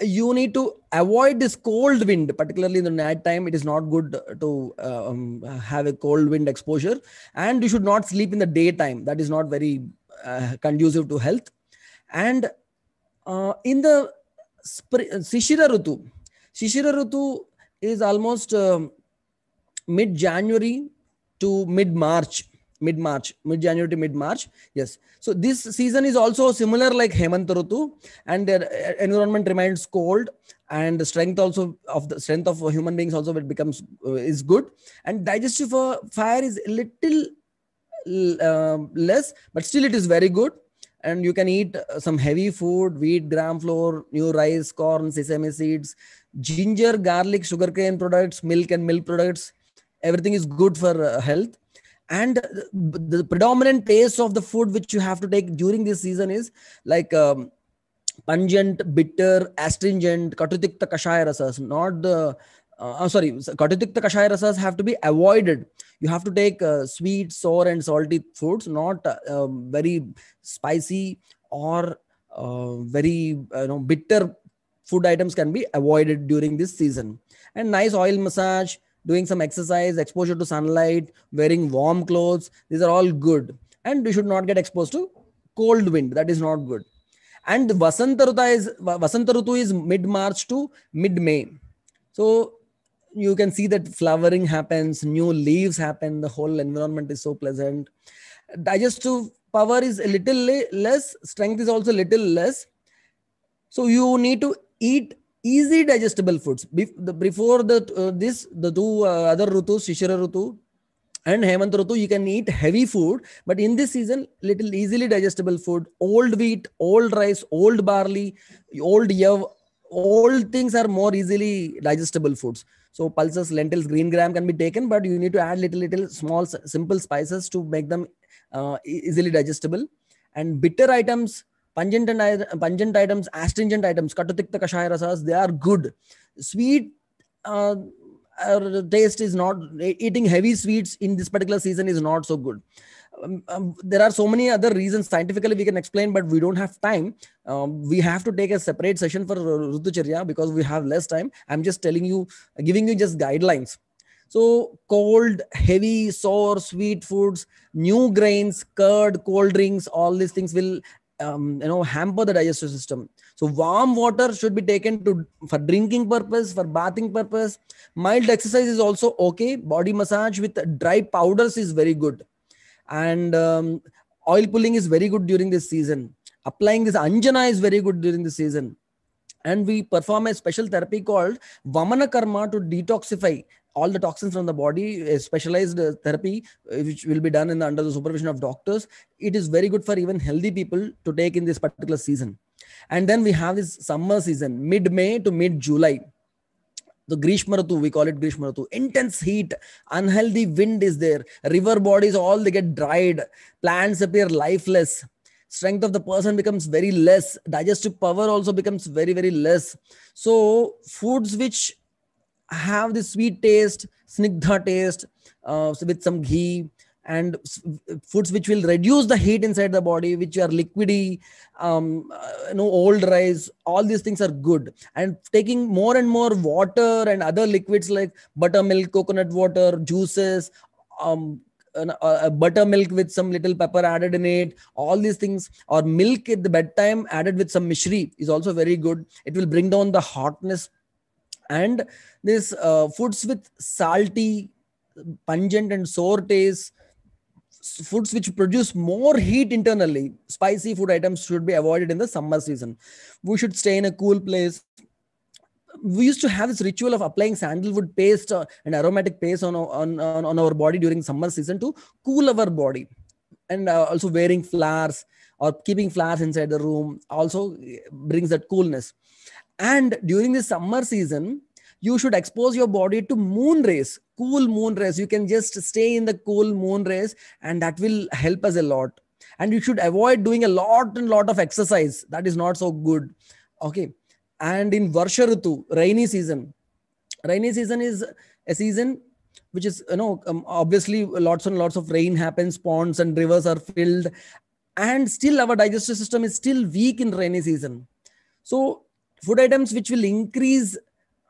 you need to avoid this cold wind particularly in the night time it is not good to uh, um, have a cold wind exposure and you should not sleep in the daytime that is not very uh, conducive to health and uh, in the uh, shishira rutu shishira rutu is almost um, mid january to mid march mid March, mid January to mid March. Yes. So this season is also similar like Hemant Rutu, and their uh, environment remains cold, and the strength also of the strength of human beings also it becomes uh, is good, and digestive uh, fire is a little uh, less, but still it is very good. And you can eat uh, some heavy food, wheat, gram flour, new rice, corn, sesame seeds, ginger, garlic, sugarcane products, milk and milk products. Everything is good for health and the, the predominant taste of the food which you have to take during this season is like um, pungent bitter astringent katutikta kashaya rasas not the uh, uh sorry, katutikta kashaya rasas have to be avoided. You have to take uh, sweet, sour, and salty foods, not uh, um, very spicy or uh, very you know bitter food items can be avoided during this season. And nice oil massage, doing some exercise exposure to sunlight wearing warm clothes these are all good and we should not get exposed to cold wind that is not good and vasanta is is mid march to mid may so you can see that flowering happens new leaves happen the whole environment is so pleasant digestive power is a little less strength is also little less so you need to eat easy digestible foods before the uh, this the two uh, other rutu shishira rutu and hemant rutu you can eat heavy food but in this season little easily digestible food old wheat old rice old barley old yav all things are more easily digestible foods so pulses lentils green gram can be taken but you need to add little little small simple spices to make them uh, easily digestible and bitter items pungent and pungent items astringent items katutikta kashaya rasas they are good sweet uh, uh, taste is not eating heavy sweets in this particular season is not so good um, um, there are so many other reasons scientifically we can explain but we don't have time um, we have to take a separate session for rutucharya because we have less time i'm just telling you giving you just guidelines so cold heavy sour sweet foods new grains curd cold drinks all these things will um, you know hamper the digestive system so warm water should be taken to for drinking purpose for bathing purpose mild exercise is also okay body massage with dry powders is very good and um, oil pulling is very good during this season applying this anjana is very good during the season and we perform a special therapy called vamana karma to detoxify all the toxins from the body specialized uh, therapy uh, which will be done in the, under the supervision of doctors it is very good for even healthy people to take in this particular season and then we have this summer season mid may to mid july the grishmaratu. we call it grishmaratu. Intense heat, unhealthy wind is there. River bodies, all they get dried. Plants appear lifeless. Strength of the person becomes very less. Digestive power also becomes very, very less. So, foods which have the sweet taste, snigdha taste uh, with some ghee and foods which will reduce the heat inside the body which are liquidy um, uh, you know old rice all these things are good and taking more and more water and other liquids like buttermilk coconut water juices um, uh, buttermilk with some little pepper added in it all these things or milk at the bedtime added with some mishri is also very good it will bring down the hotness and these uh, foods with salty pungent and sour taste foods which produce more heat internally spicy food items should be avoided in the summer season we should stay in a cool place we used to have this ritual of applying sandalwood paste uh, and aromatic paste on, on, on, on our body during summer season to cool our body and uh, also wearing flowers or keeping flowers inside the room also brings that coolness and during the summer season, you should expose your body to moon rays, cool moon rays. You can just stay in the cool moon rays, and that will help us a lot. And you should avoid doing a lot and lot of exercise. That is not so good. Okay. And in Varsha Ritu, rainy season, rainy season is a season which is you know um, obviously lots and lots of rain happens ponds and rivers are filled and still our digestive system is still weak in rainy season so food items which will increase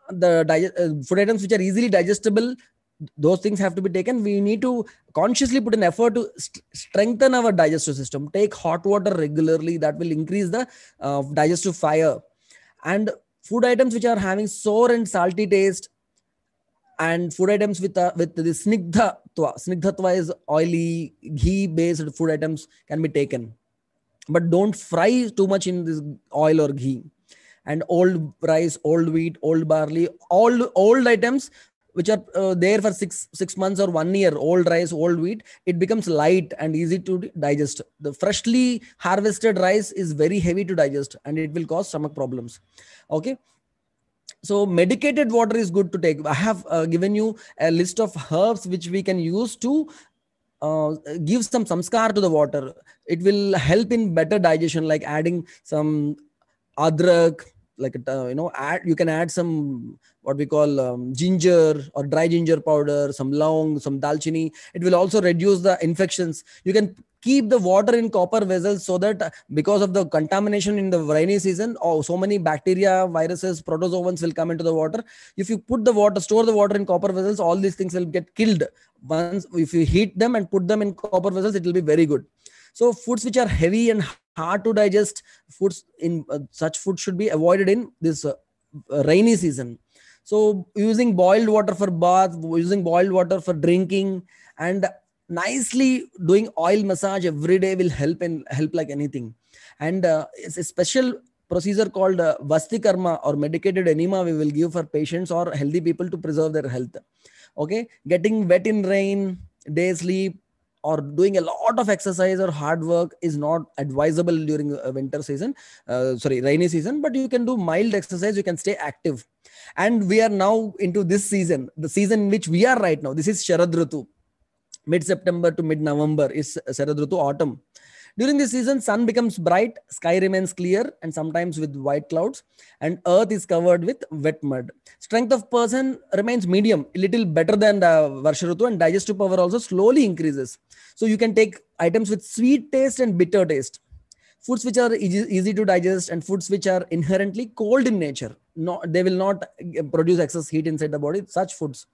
the uh, food items which are easily digestible those things have to be taken we need to consciously put an effort to st- strengthen our digestive system take hot water regularly that will increase the uh, digestive fire and food items which are having sour and salty taste and food items with uh, with the snigdhatva snigdhatva is oily ghee based food items can be taken but don't fry too much in this oil or ghee and old rice old wheat old barley all old items which are uh, there for six six months or one year old rice old wheat it becomes light and easy to digest the freshly harvested rice is very heavy to digest and it will cause stomach problems okay so medicated water is good to take i have uh, given you a list of herbs which we can use to uh, give some samskar to the water it will help in better digestion like adding some adrak like a, uh, you know add you can add some what we call um, ginger or dry ginger powder some long, some dalchini it will also reduce the infections you can keep the water in copper vessels so that uh, because of the contamination in the rainy season oh so many bacteria viruses protozoans will come into the water if you put the water store the water in copper vessels all these things will get killed once if you heat them and put them in copper vessels it will be very good so foods which are heavy and hard to digest foods in uh, such food should be avoided in this uh, uh, rainy season so using boiled water for bath using boiled water for drinking and nicely doing oil massage every day will help and help like anything and uh, it's a special procedure called uh, vastikarma or medicated enema we will give for patients or healthy people to preserve their health okay getting wet in rain day sleep or doing a lot of exercise or hard work is not advisable during uh, winter season uh, sorry rainy season but you can do mild exercise you can stay active and we are now into this season the season in which we are right now this is sharad Ritu, mid september to mid november is sharad Ritu, autumn during this season, sun becomes bright, sky remains clear, and sometimes with white clouds, and earth is covered with wet mud. Strength of person remains medium, a little better than the Varsharutu, and digestive power also slowly increases. So you can take items with sweet taste and bitter taste. Foods which are easy, easy to digest and foods which are inherently cold in nature. No, they will not uh, produce excess heat inside the body. Such foods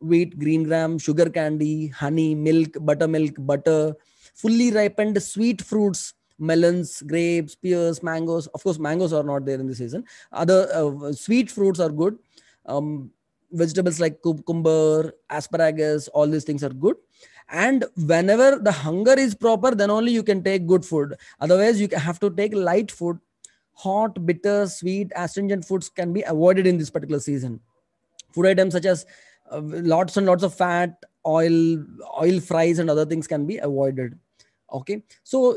wheat, green gram, sugar candy, honey, milk, buttermilk, butter, fully ripened sweet fruits melons grapes pears mangoes of course mangoes are not there in the season other uh, sweet fruits are good um, vegetables like cucumber asparagus all these things are good and whenever the hunger is proper then only you can take good food otherwise you have to take light food hot bitter sweet astringent foods can be avoided in this particular season food items such as uh, lots and lots of fat oil oil fries and other things can be avoided okay so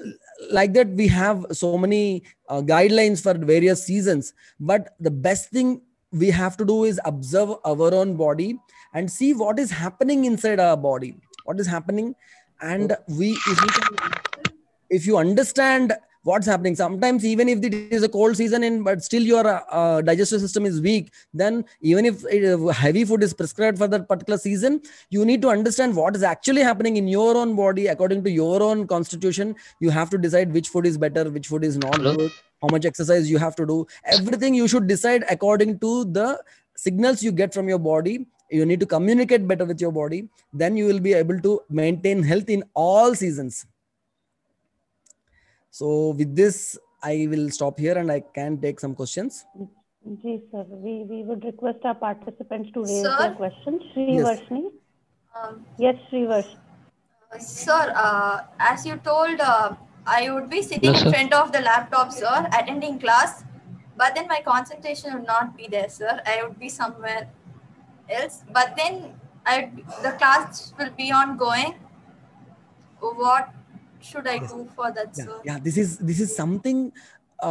like that we have so many uh, guidelines for various seasons but the best thing we have to do is observe our own body and see what is happening inside our body what is happening and we if you, can, if you understand what's happening sometimes even if it is a cold season and but still your uh, digestive system is weak then even if uh, heavy food is prescribed for that particular season you need to understand what is actually happening in your own body according to your own constitution you have to decide which food is better which food is not good how much exercise you have to do everything you should decide according to the signals you get from your body you need to communicate better with your body then you will be able to maintain health in all seasons so with this, I will stop here and I can take some questions. Yes, sir. We, we would request our participants to raise sir? their questions. Sri yes. Varshni. Um, yes, Sri Varshni. Uh, sir, uh, as you told, uh, I would be sitting yes, in front of the laptop, sir, attending class, but then my concentration would not be there, sir. I would be somewhere else, but then I the class will be ongoing. What should I yes. do for that, yeah. sir? Yeah, this is this is something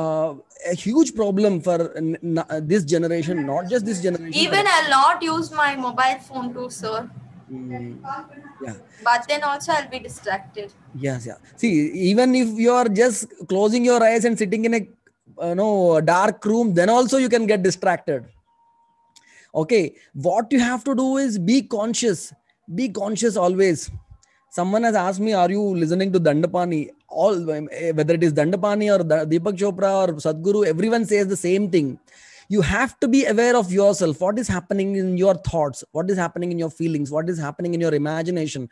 uh, a huge problem for uh, this generation, not just this generation. Even I not use my mobile phone too, sir. Mm, yeah. But then also I'll be distracted. Yes, yeah. See, even if you are just closing your eyes and sitting in a you uh, know dark room, then also you can get distracted. Okay, what you have to do is be conscious. Be conscious always someone has asked me are you listening to dandapani all whether it is dandapani or deepak chopra or sadhguru everyone says the same thing you have to be aware of yourself what is happening in your thoughts what is happening in your feelings what is happening in your imagination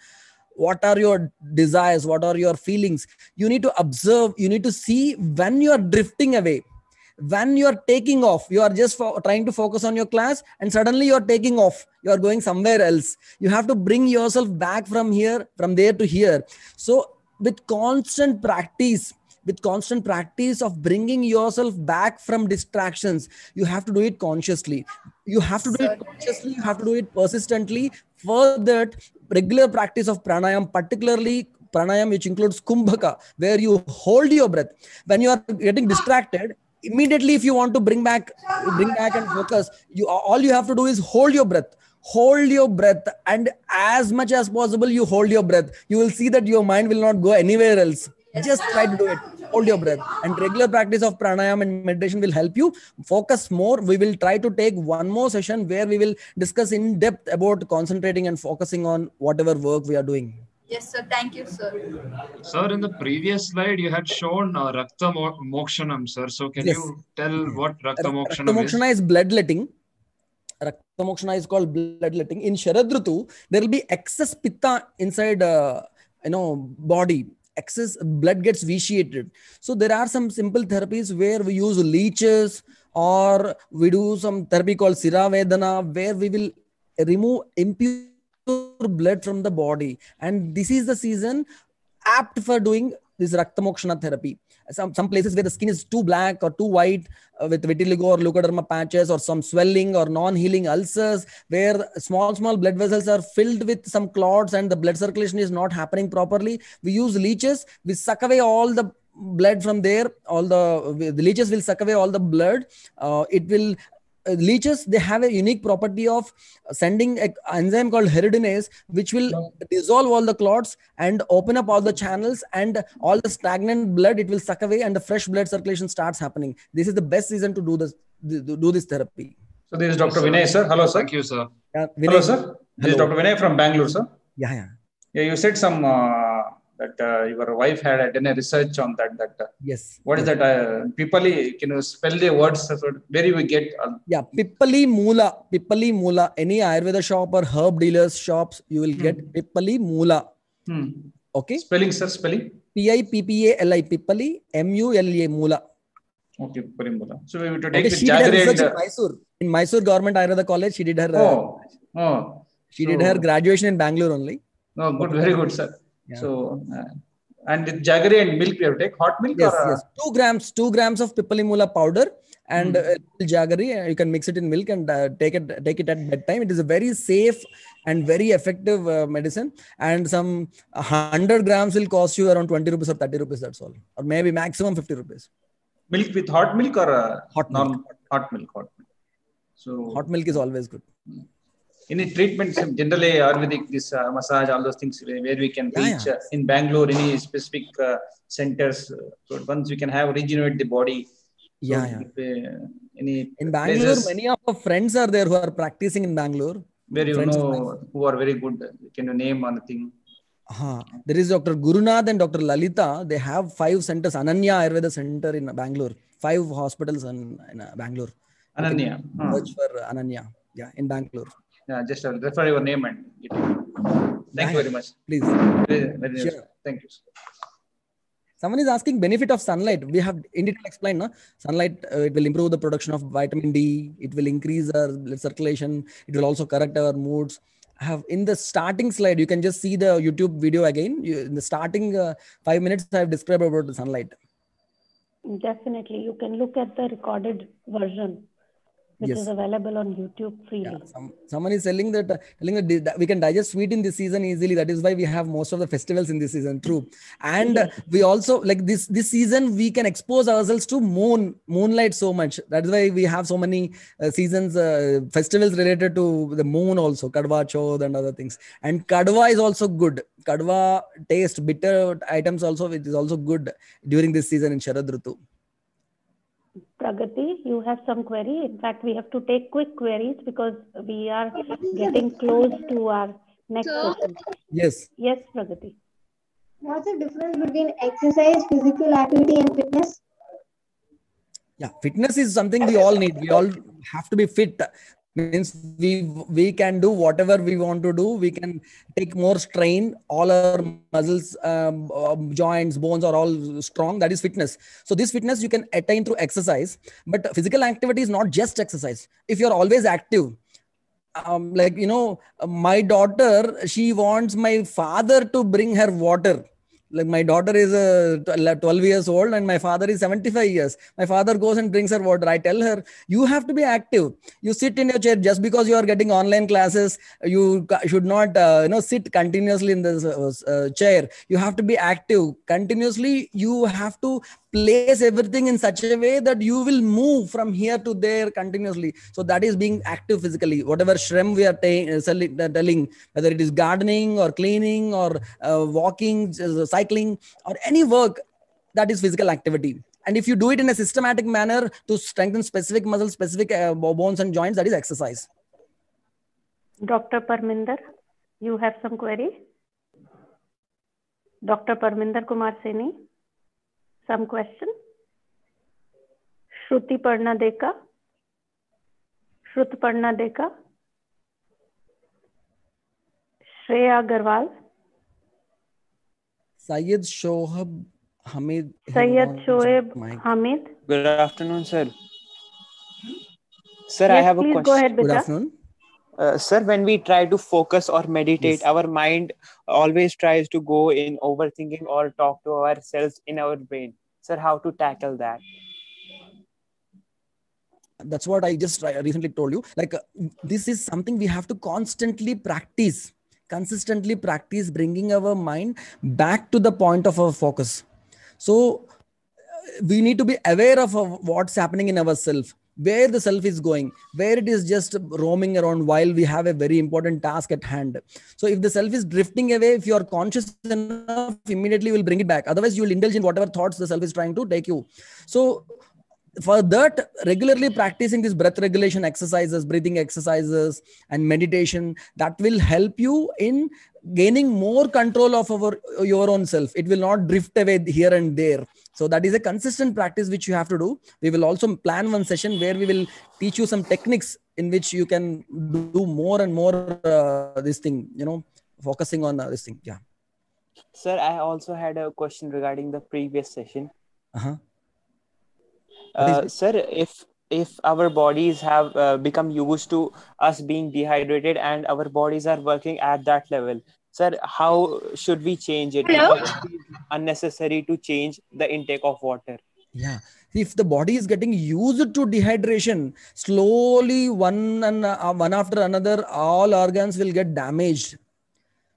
what are your desires what are your feelings you need to observe you need to see when you are drifting away when you are taking off you are just trying to focus on your class and suddenly you are taking off you are going somewhere else you have to bring yourself back from here from there to here so with constant practice with constant practice of bringing yourself back from distractions you have to do it consciously you have to do it consciously you have to do it persistently for that regular practice of pranayam particularly pranayam which includes kumbhaka where you hold your breath when you are getting ah. distracted immediately if you want to bring back bring back and focus you all you have to do is hold your breath hold your breath and as much as possible you hold your breath you will see that your mind will not go anywhere else just try to do it hold your breath and regular practice of pranayam and meditation will help you focus more we will try to take one more session where we will discuss in depth about concentrating and focusing on whatever work we are doing Yes, sir. Thank you, sir. Sir, in the previous slide, you had shown uh, Rakta Mokshanam, sir. So, can yes. you tell what Rakta Mokshanam, Rakta Mokshanam is? bloodletting. Rakta Mokshana is called bloodletting. In Sharadrutu, there will be excess pitta inside, uh, you know, body. Excess blood gets vitiated. So, there are some simple therapies where we use leeches or we do some therapy called Siravedana where we will remove impurities blood from the body and this is the season apt for doing this raktamokshana therapy some, some places where the skin is too black or too white uh, with vitiligo or leukoderma patches or some swelling or non-healing ulcers where small small blood vessels are filled with some clots and the blood circulation is not happening properly we use leeches we suck away all the blood from there all the, the leeches will suck away all the blood uh, it will uh, leeches they have a unique property of sending an enzyme called heridinase which will dissolve all the clots and open up all the channels and all the stagnant blood it will suck away and the fresh blood circulation starts happening this is the best season to do this do this therapy so this is dr yes, vinay sir hello sir thank you sir yeah, vinay. hello sir this hello. is dr vinay from bangalore sir yeah yeah yeah you said some uh, that uh, your wife had uh, done a research on that. That uh, yes, What is that? Uh, pipali, can you spell the words? where we get? Uh, yeah, pipali mula, pipali mula. Any Ayurveda shop or herb dealers shops, you will hmm. get pipali mula. Hmm. Okay. Spelling, sir. Spelling. P i p p a l i pipali m u l a mula. Okay, pipali mula. So we have to take the Jaggery. in uh, Mysore, in Mysore government Ayurveda college, she did her. Uh, oh. oh. She so, did her graduation in Bangalore only. No, oh, good, very good, sir. So, uh, and with jaggery and milk, we have to take hot milk. Yes, or, uh, yes. Two grams, two grams of pipalimula powder and mm. jaggery. You can mix it in milk and uh, take it take it at bedtime. It is a very safe and very effective uh, medicine. And some hundred grams will cost you around twenty rupees or thirty rupees. That's all, or maybe maximum fifty rupees. Milk with hot milk or uh, hot, milk. hot milk. Hot milk. Hot milk. So hot milk is always good. Mm. any treatments generally ayurvedic this uh, massage all those things where we can reach yeah, yeah. Uh, in bangalore any specific uh, centers so once we can have regenerate the body yeah, so yeah. If, uh, any in bangalore places, many of our friends are there who are practicing in bangalore where you friends know who are very good can you name one thing uh-huh. there is dr gurunath and dr lalita they have five centers ananya ayurveda center in bangalore five hospitals in, in bangalore ananya search uh-huh. for ananya yeah in bangalore Uh, just uh, refer your name and Thank nice. you very much. Please. Very, very sure. Thank you. Someone is asking benefit of sunlight. We have in detail explained. No? Sunlight uh, it will improve the production of vitamin D. It will increase our blood circulation. It will also correct our moods. I have in the starting slide you can just see the YouTube video again. You, in the starting uh, five minutes, I have described about the sunlight. Definitely, you can look at the recorded version which yes. is available on YouTube freely. Yeah, some, someone is selling that, telling that we can digest sweet in this season easily. That is why we have most of the festivals in this season. True, and yes. we also like this this season we can expose ourselves to moon moonlight so much. That is why we have so many uh, seasons uh, festivals related to the moon also Kadwa Chod and other things. And Kadwa is also good. Kadwa taste bitter items also which is also good during this season in Sharad Rutu. Pragati, you have some query. In fact, we have to take quick queries because we are oh, getting close to our next so, Yes. Yes, Pragati. What's the difference between exercise, physical activity, and fitness? Yeah, fitness is something we all need. We all have to be fit means we we can do whatever we want to do we can take more strain all our muscles um, um, joints bones are all strong that is fitness so this fitness you can attain through exercise but physical activity is not just exercise if you're always active um, like you know my daughter she wants my father to bring her water like my daughter is a uh, 12 years old and my father is 75 years my father goes and brings her water i tell her you have to be active you sit in your chair just because you are getting online classes you should not uh, you know sit continuously in this uh, uh, chair you have to be active continuously you have to place everything in such a way that you will move from here to there continuously. So that is being active physically. Whatever shrimp we are uh, uh, telling, whether it is gardening or cleaning or uh, walking, uh, cycling, or any work, that is physical activity. And if you do it in a systematic manner to strengthen specific muscles, specific uh, bones and joints, that is exercise. Dr. Parminder, you have some query? Dr. Parminder Kumar Seni. some question shruti parna deka shrut parna deka shreya agarwal sayed shohab hamid sayed shoheb hamid good afternoon sir sir yes, i have a question go ahead, Bita. good afternoon uh, sir when we try to focus or meditate yes. our mind always tries to go in overthinking or talk to ourselves in our brain sir how to tackle that that's what i just recently told you like uh, this is something we have to constantly practice consistently practice bringing our mind back to the point of our focus so uh, we need to be aware of what's happening in ourselves where the self is going, where it is just roaming around while we have a very important task at hand. So if the self is drifting away, if you are conscious enough, immediately will bring it back. Otherwise, you will indulge in whatever thoughts the self is trying to take you. So for that regularly practicing these breath regulation exercises breathing exercises and meditation that will help you in gaining more control of our your own self it will not drift away here and there so that is a consistent practice which you have to do we will also plan one session where we will teach you some techniques in which you can do more and more uh, this thing you know focusing on uh, this thing yeah sir i also had a question regarding the previous session uh-huh. Uh, sir if if our bodies have uh, become used to us being dehydrated and our bodies are working at that level sir how should we change it Hello? unnecessary to change the intake of water yeah if the body is getting used to dehydration slowly one and uh, one after another all organs will get damaged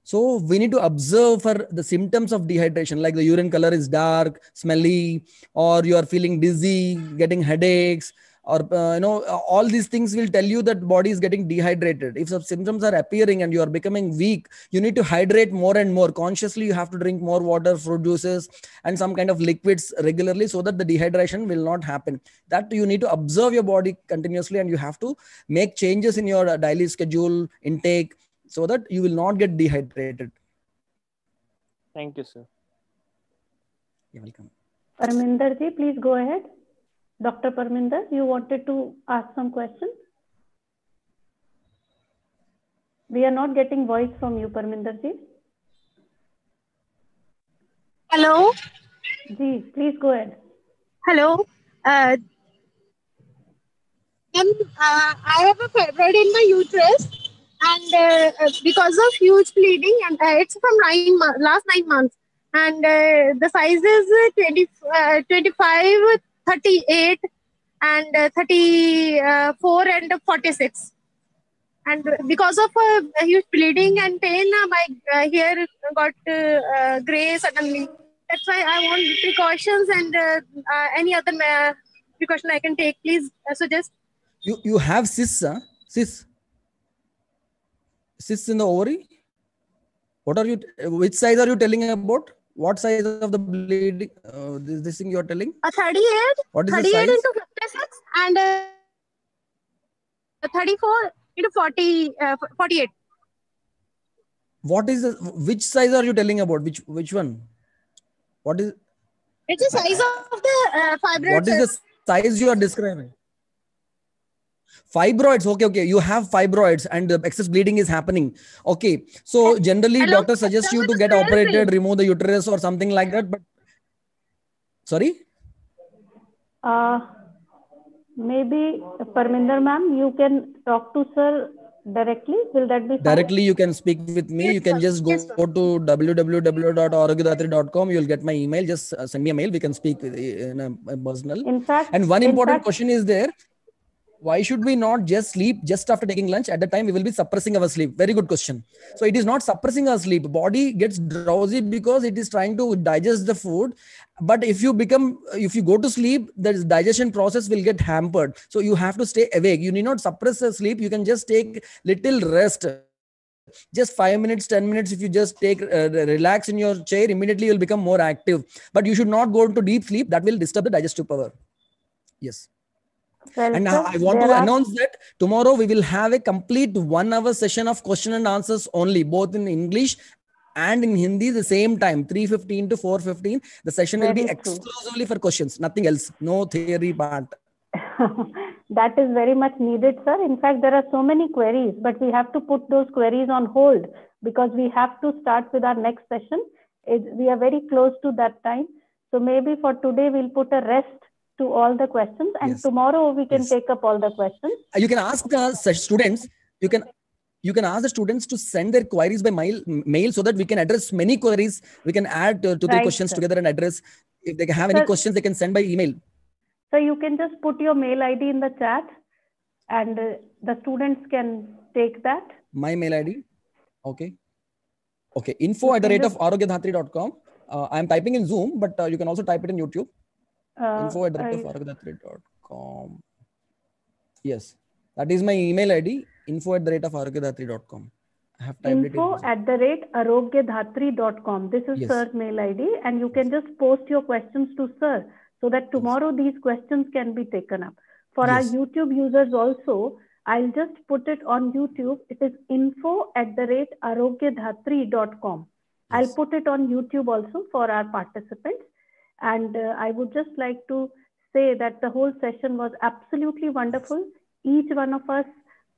so we need to observe for the symptoms of dehydration, like the urine color is dark, smelly, or you are feeling dizzy, getting headaches, or uh, you know all these things will tell you that body is getting dehydrated if some symptoms are appearing and you are becoming weak you need to hydrate more and more consciously you have to drink more water fruit juices and some kind of liquids regularly so that the dehydration will not happen that you need to observe your body continuously and you have to make changes in your daily schedule intake so that you will not get dehydrated thank you sir you're welcome parminder ji please go ahead Dr. Parminder, you wanted to ask some questions? We are not getting voice from you, Parminder ji. Hello. Ji, please go ahead. Hello. Uh, um, uh, I have a fibroid in my uterus, and uh, uh, because of huge bleeding, and uh, it's from nine last nine months, and uh, the size is 20, 25 38 and uh, 34 and 46 and because of uh, huge bleeding and pain uh, my uh, hair got uh, uh, gray suddenly that's why i want precautions and any other precaution i can take please suggest you you have cysts huh? cysts cysts in the ovary what are you which size are you telling about what size of the blade uh, this, this thing you're telling a 38 what is 38 the size? into 56 and uh, 34 into 40 uh, 48 what is the which size are you telling about which which one what is it's the size of the uh, what is the size you are describing fibroids okay okay you have fibroids and uh, excess bleeding is happening okay so generally doctor suggests you to get operated remove the uterus or something like that but sorry uh maybe parminder ma'am you can talk to sir directly will that be fine? directly you can speak with me yes, you can sir. just go, yes, go to www.arogyadhatri.com you'll get my email just uh, send me a mail we can speak uh, in a, a personal in fact and one important fact, question is there why should we not just sleep just after taking lunch at the time we will be suppressing our sleep very good question so it is not suppressing our sleep body gets drowsy because it is trying to digest the food but if you become if you go to sleep the digestion process will get hampered so you have to stay awake you need not suppress the sleep you can just take little rest just five minutes, 10 minutes. If you just take, uh, relax in your chair, immediately you'll become more active. But you should not go into deep sleep. That will disturb the digestive power. Yes. Welcome. And I want to are... announce that tomorrow we will have a complete one hour session of question and answers only, both in English and in Hindi the same time, 3.15 to 4.15. The session very will be exclusively for questions, nothing else, no theory part. that is very much needed, sir. In fact, there are so many queries, but we have to put those queries on hold because we have to start with our next session. It, we are very close to that time. So maybe for today, we'll put a rest to all the questions and yes. tomorrow we can yes. take up all the questions uh, you can ask the uh, students you can you can ask the students to send their queries by mail, mail so that we can address many queries we can add uh, two right, three questions sir. together and address if they have sir, any questions they can send by email so you can just put your mail id in the chat and uh, the students can take that my mail id okay okay info at the rate just... of arogyadhatri.com uh, i'm typing in zoom but uh, you can also type it in youtube uh, info at rateofarkadatri.com. Yes, that is my email ID info at the rate of argyadhatri.com. I have typed info it in. at the rate arogyadhatri.com. This is yes. Sir's mail ID, and you can just post your questions to Sir so that tomorrow yes. these questions can be taken up. For yes. our YouTube users also, I'll just put it on YouTube. It is info at the rate arogyadhatri.com. Yes. I'll put it on YouTube also for our participants. And uh, I would just like to say that the whole session was absolutely wonderful. Each one of us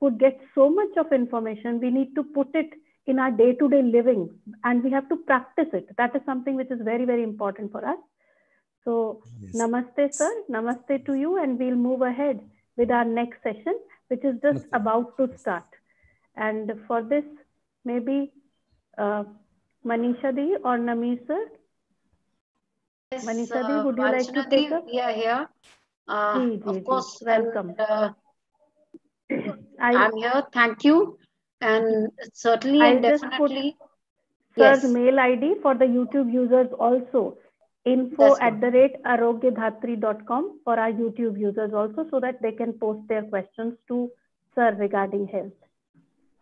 could get so much of information. We need to put it in our day to day living and we have to practice it. That is something which is very, very important for us. So, yes. namaste, sir. Namaste to you. And we'll move ahead with our next session, which is just namaste. about to start. And for this, maybe uh, Manisha Di or Namir, sir, Yes, Manisha uh, would you like to take up? We are here. Uh, of course, welcome. And, uh, I, am here. Thank you. And certainly I and definitely. Yes. mail ID for the YouTube users also. Info at the rate arogyadhatri.com for our YouTube users also so that they can post their questions to Sir regarding health.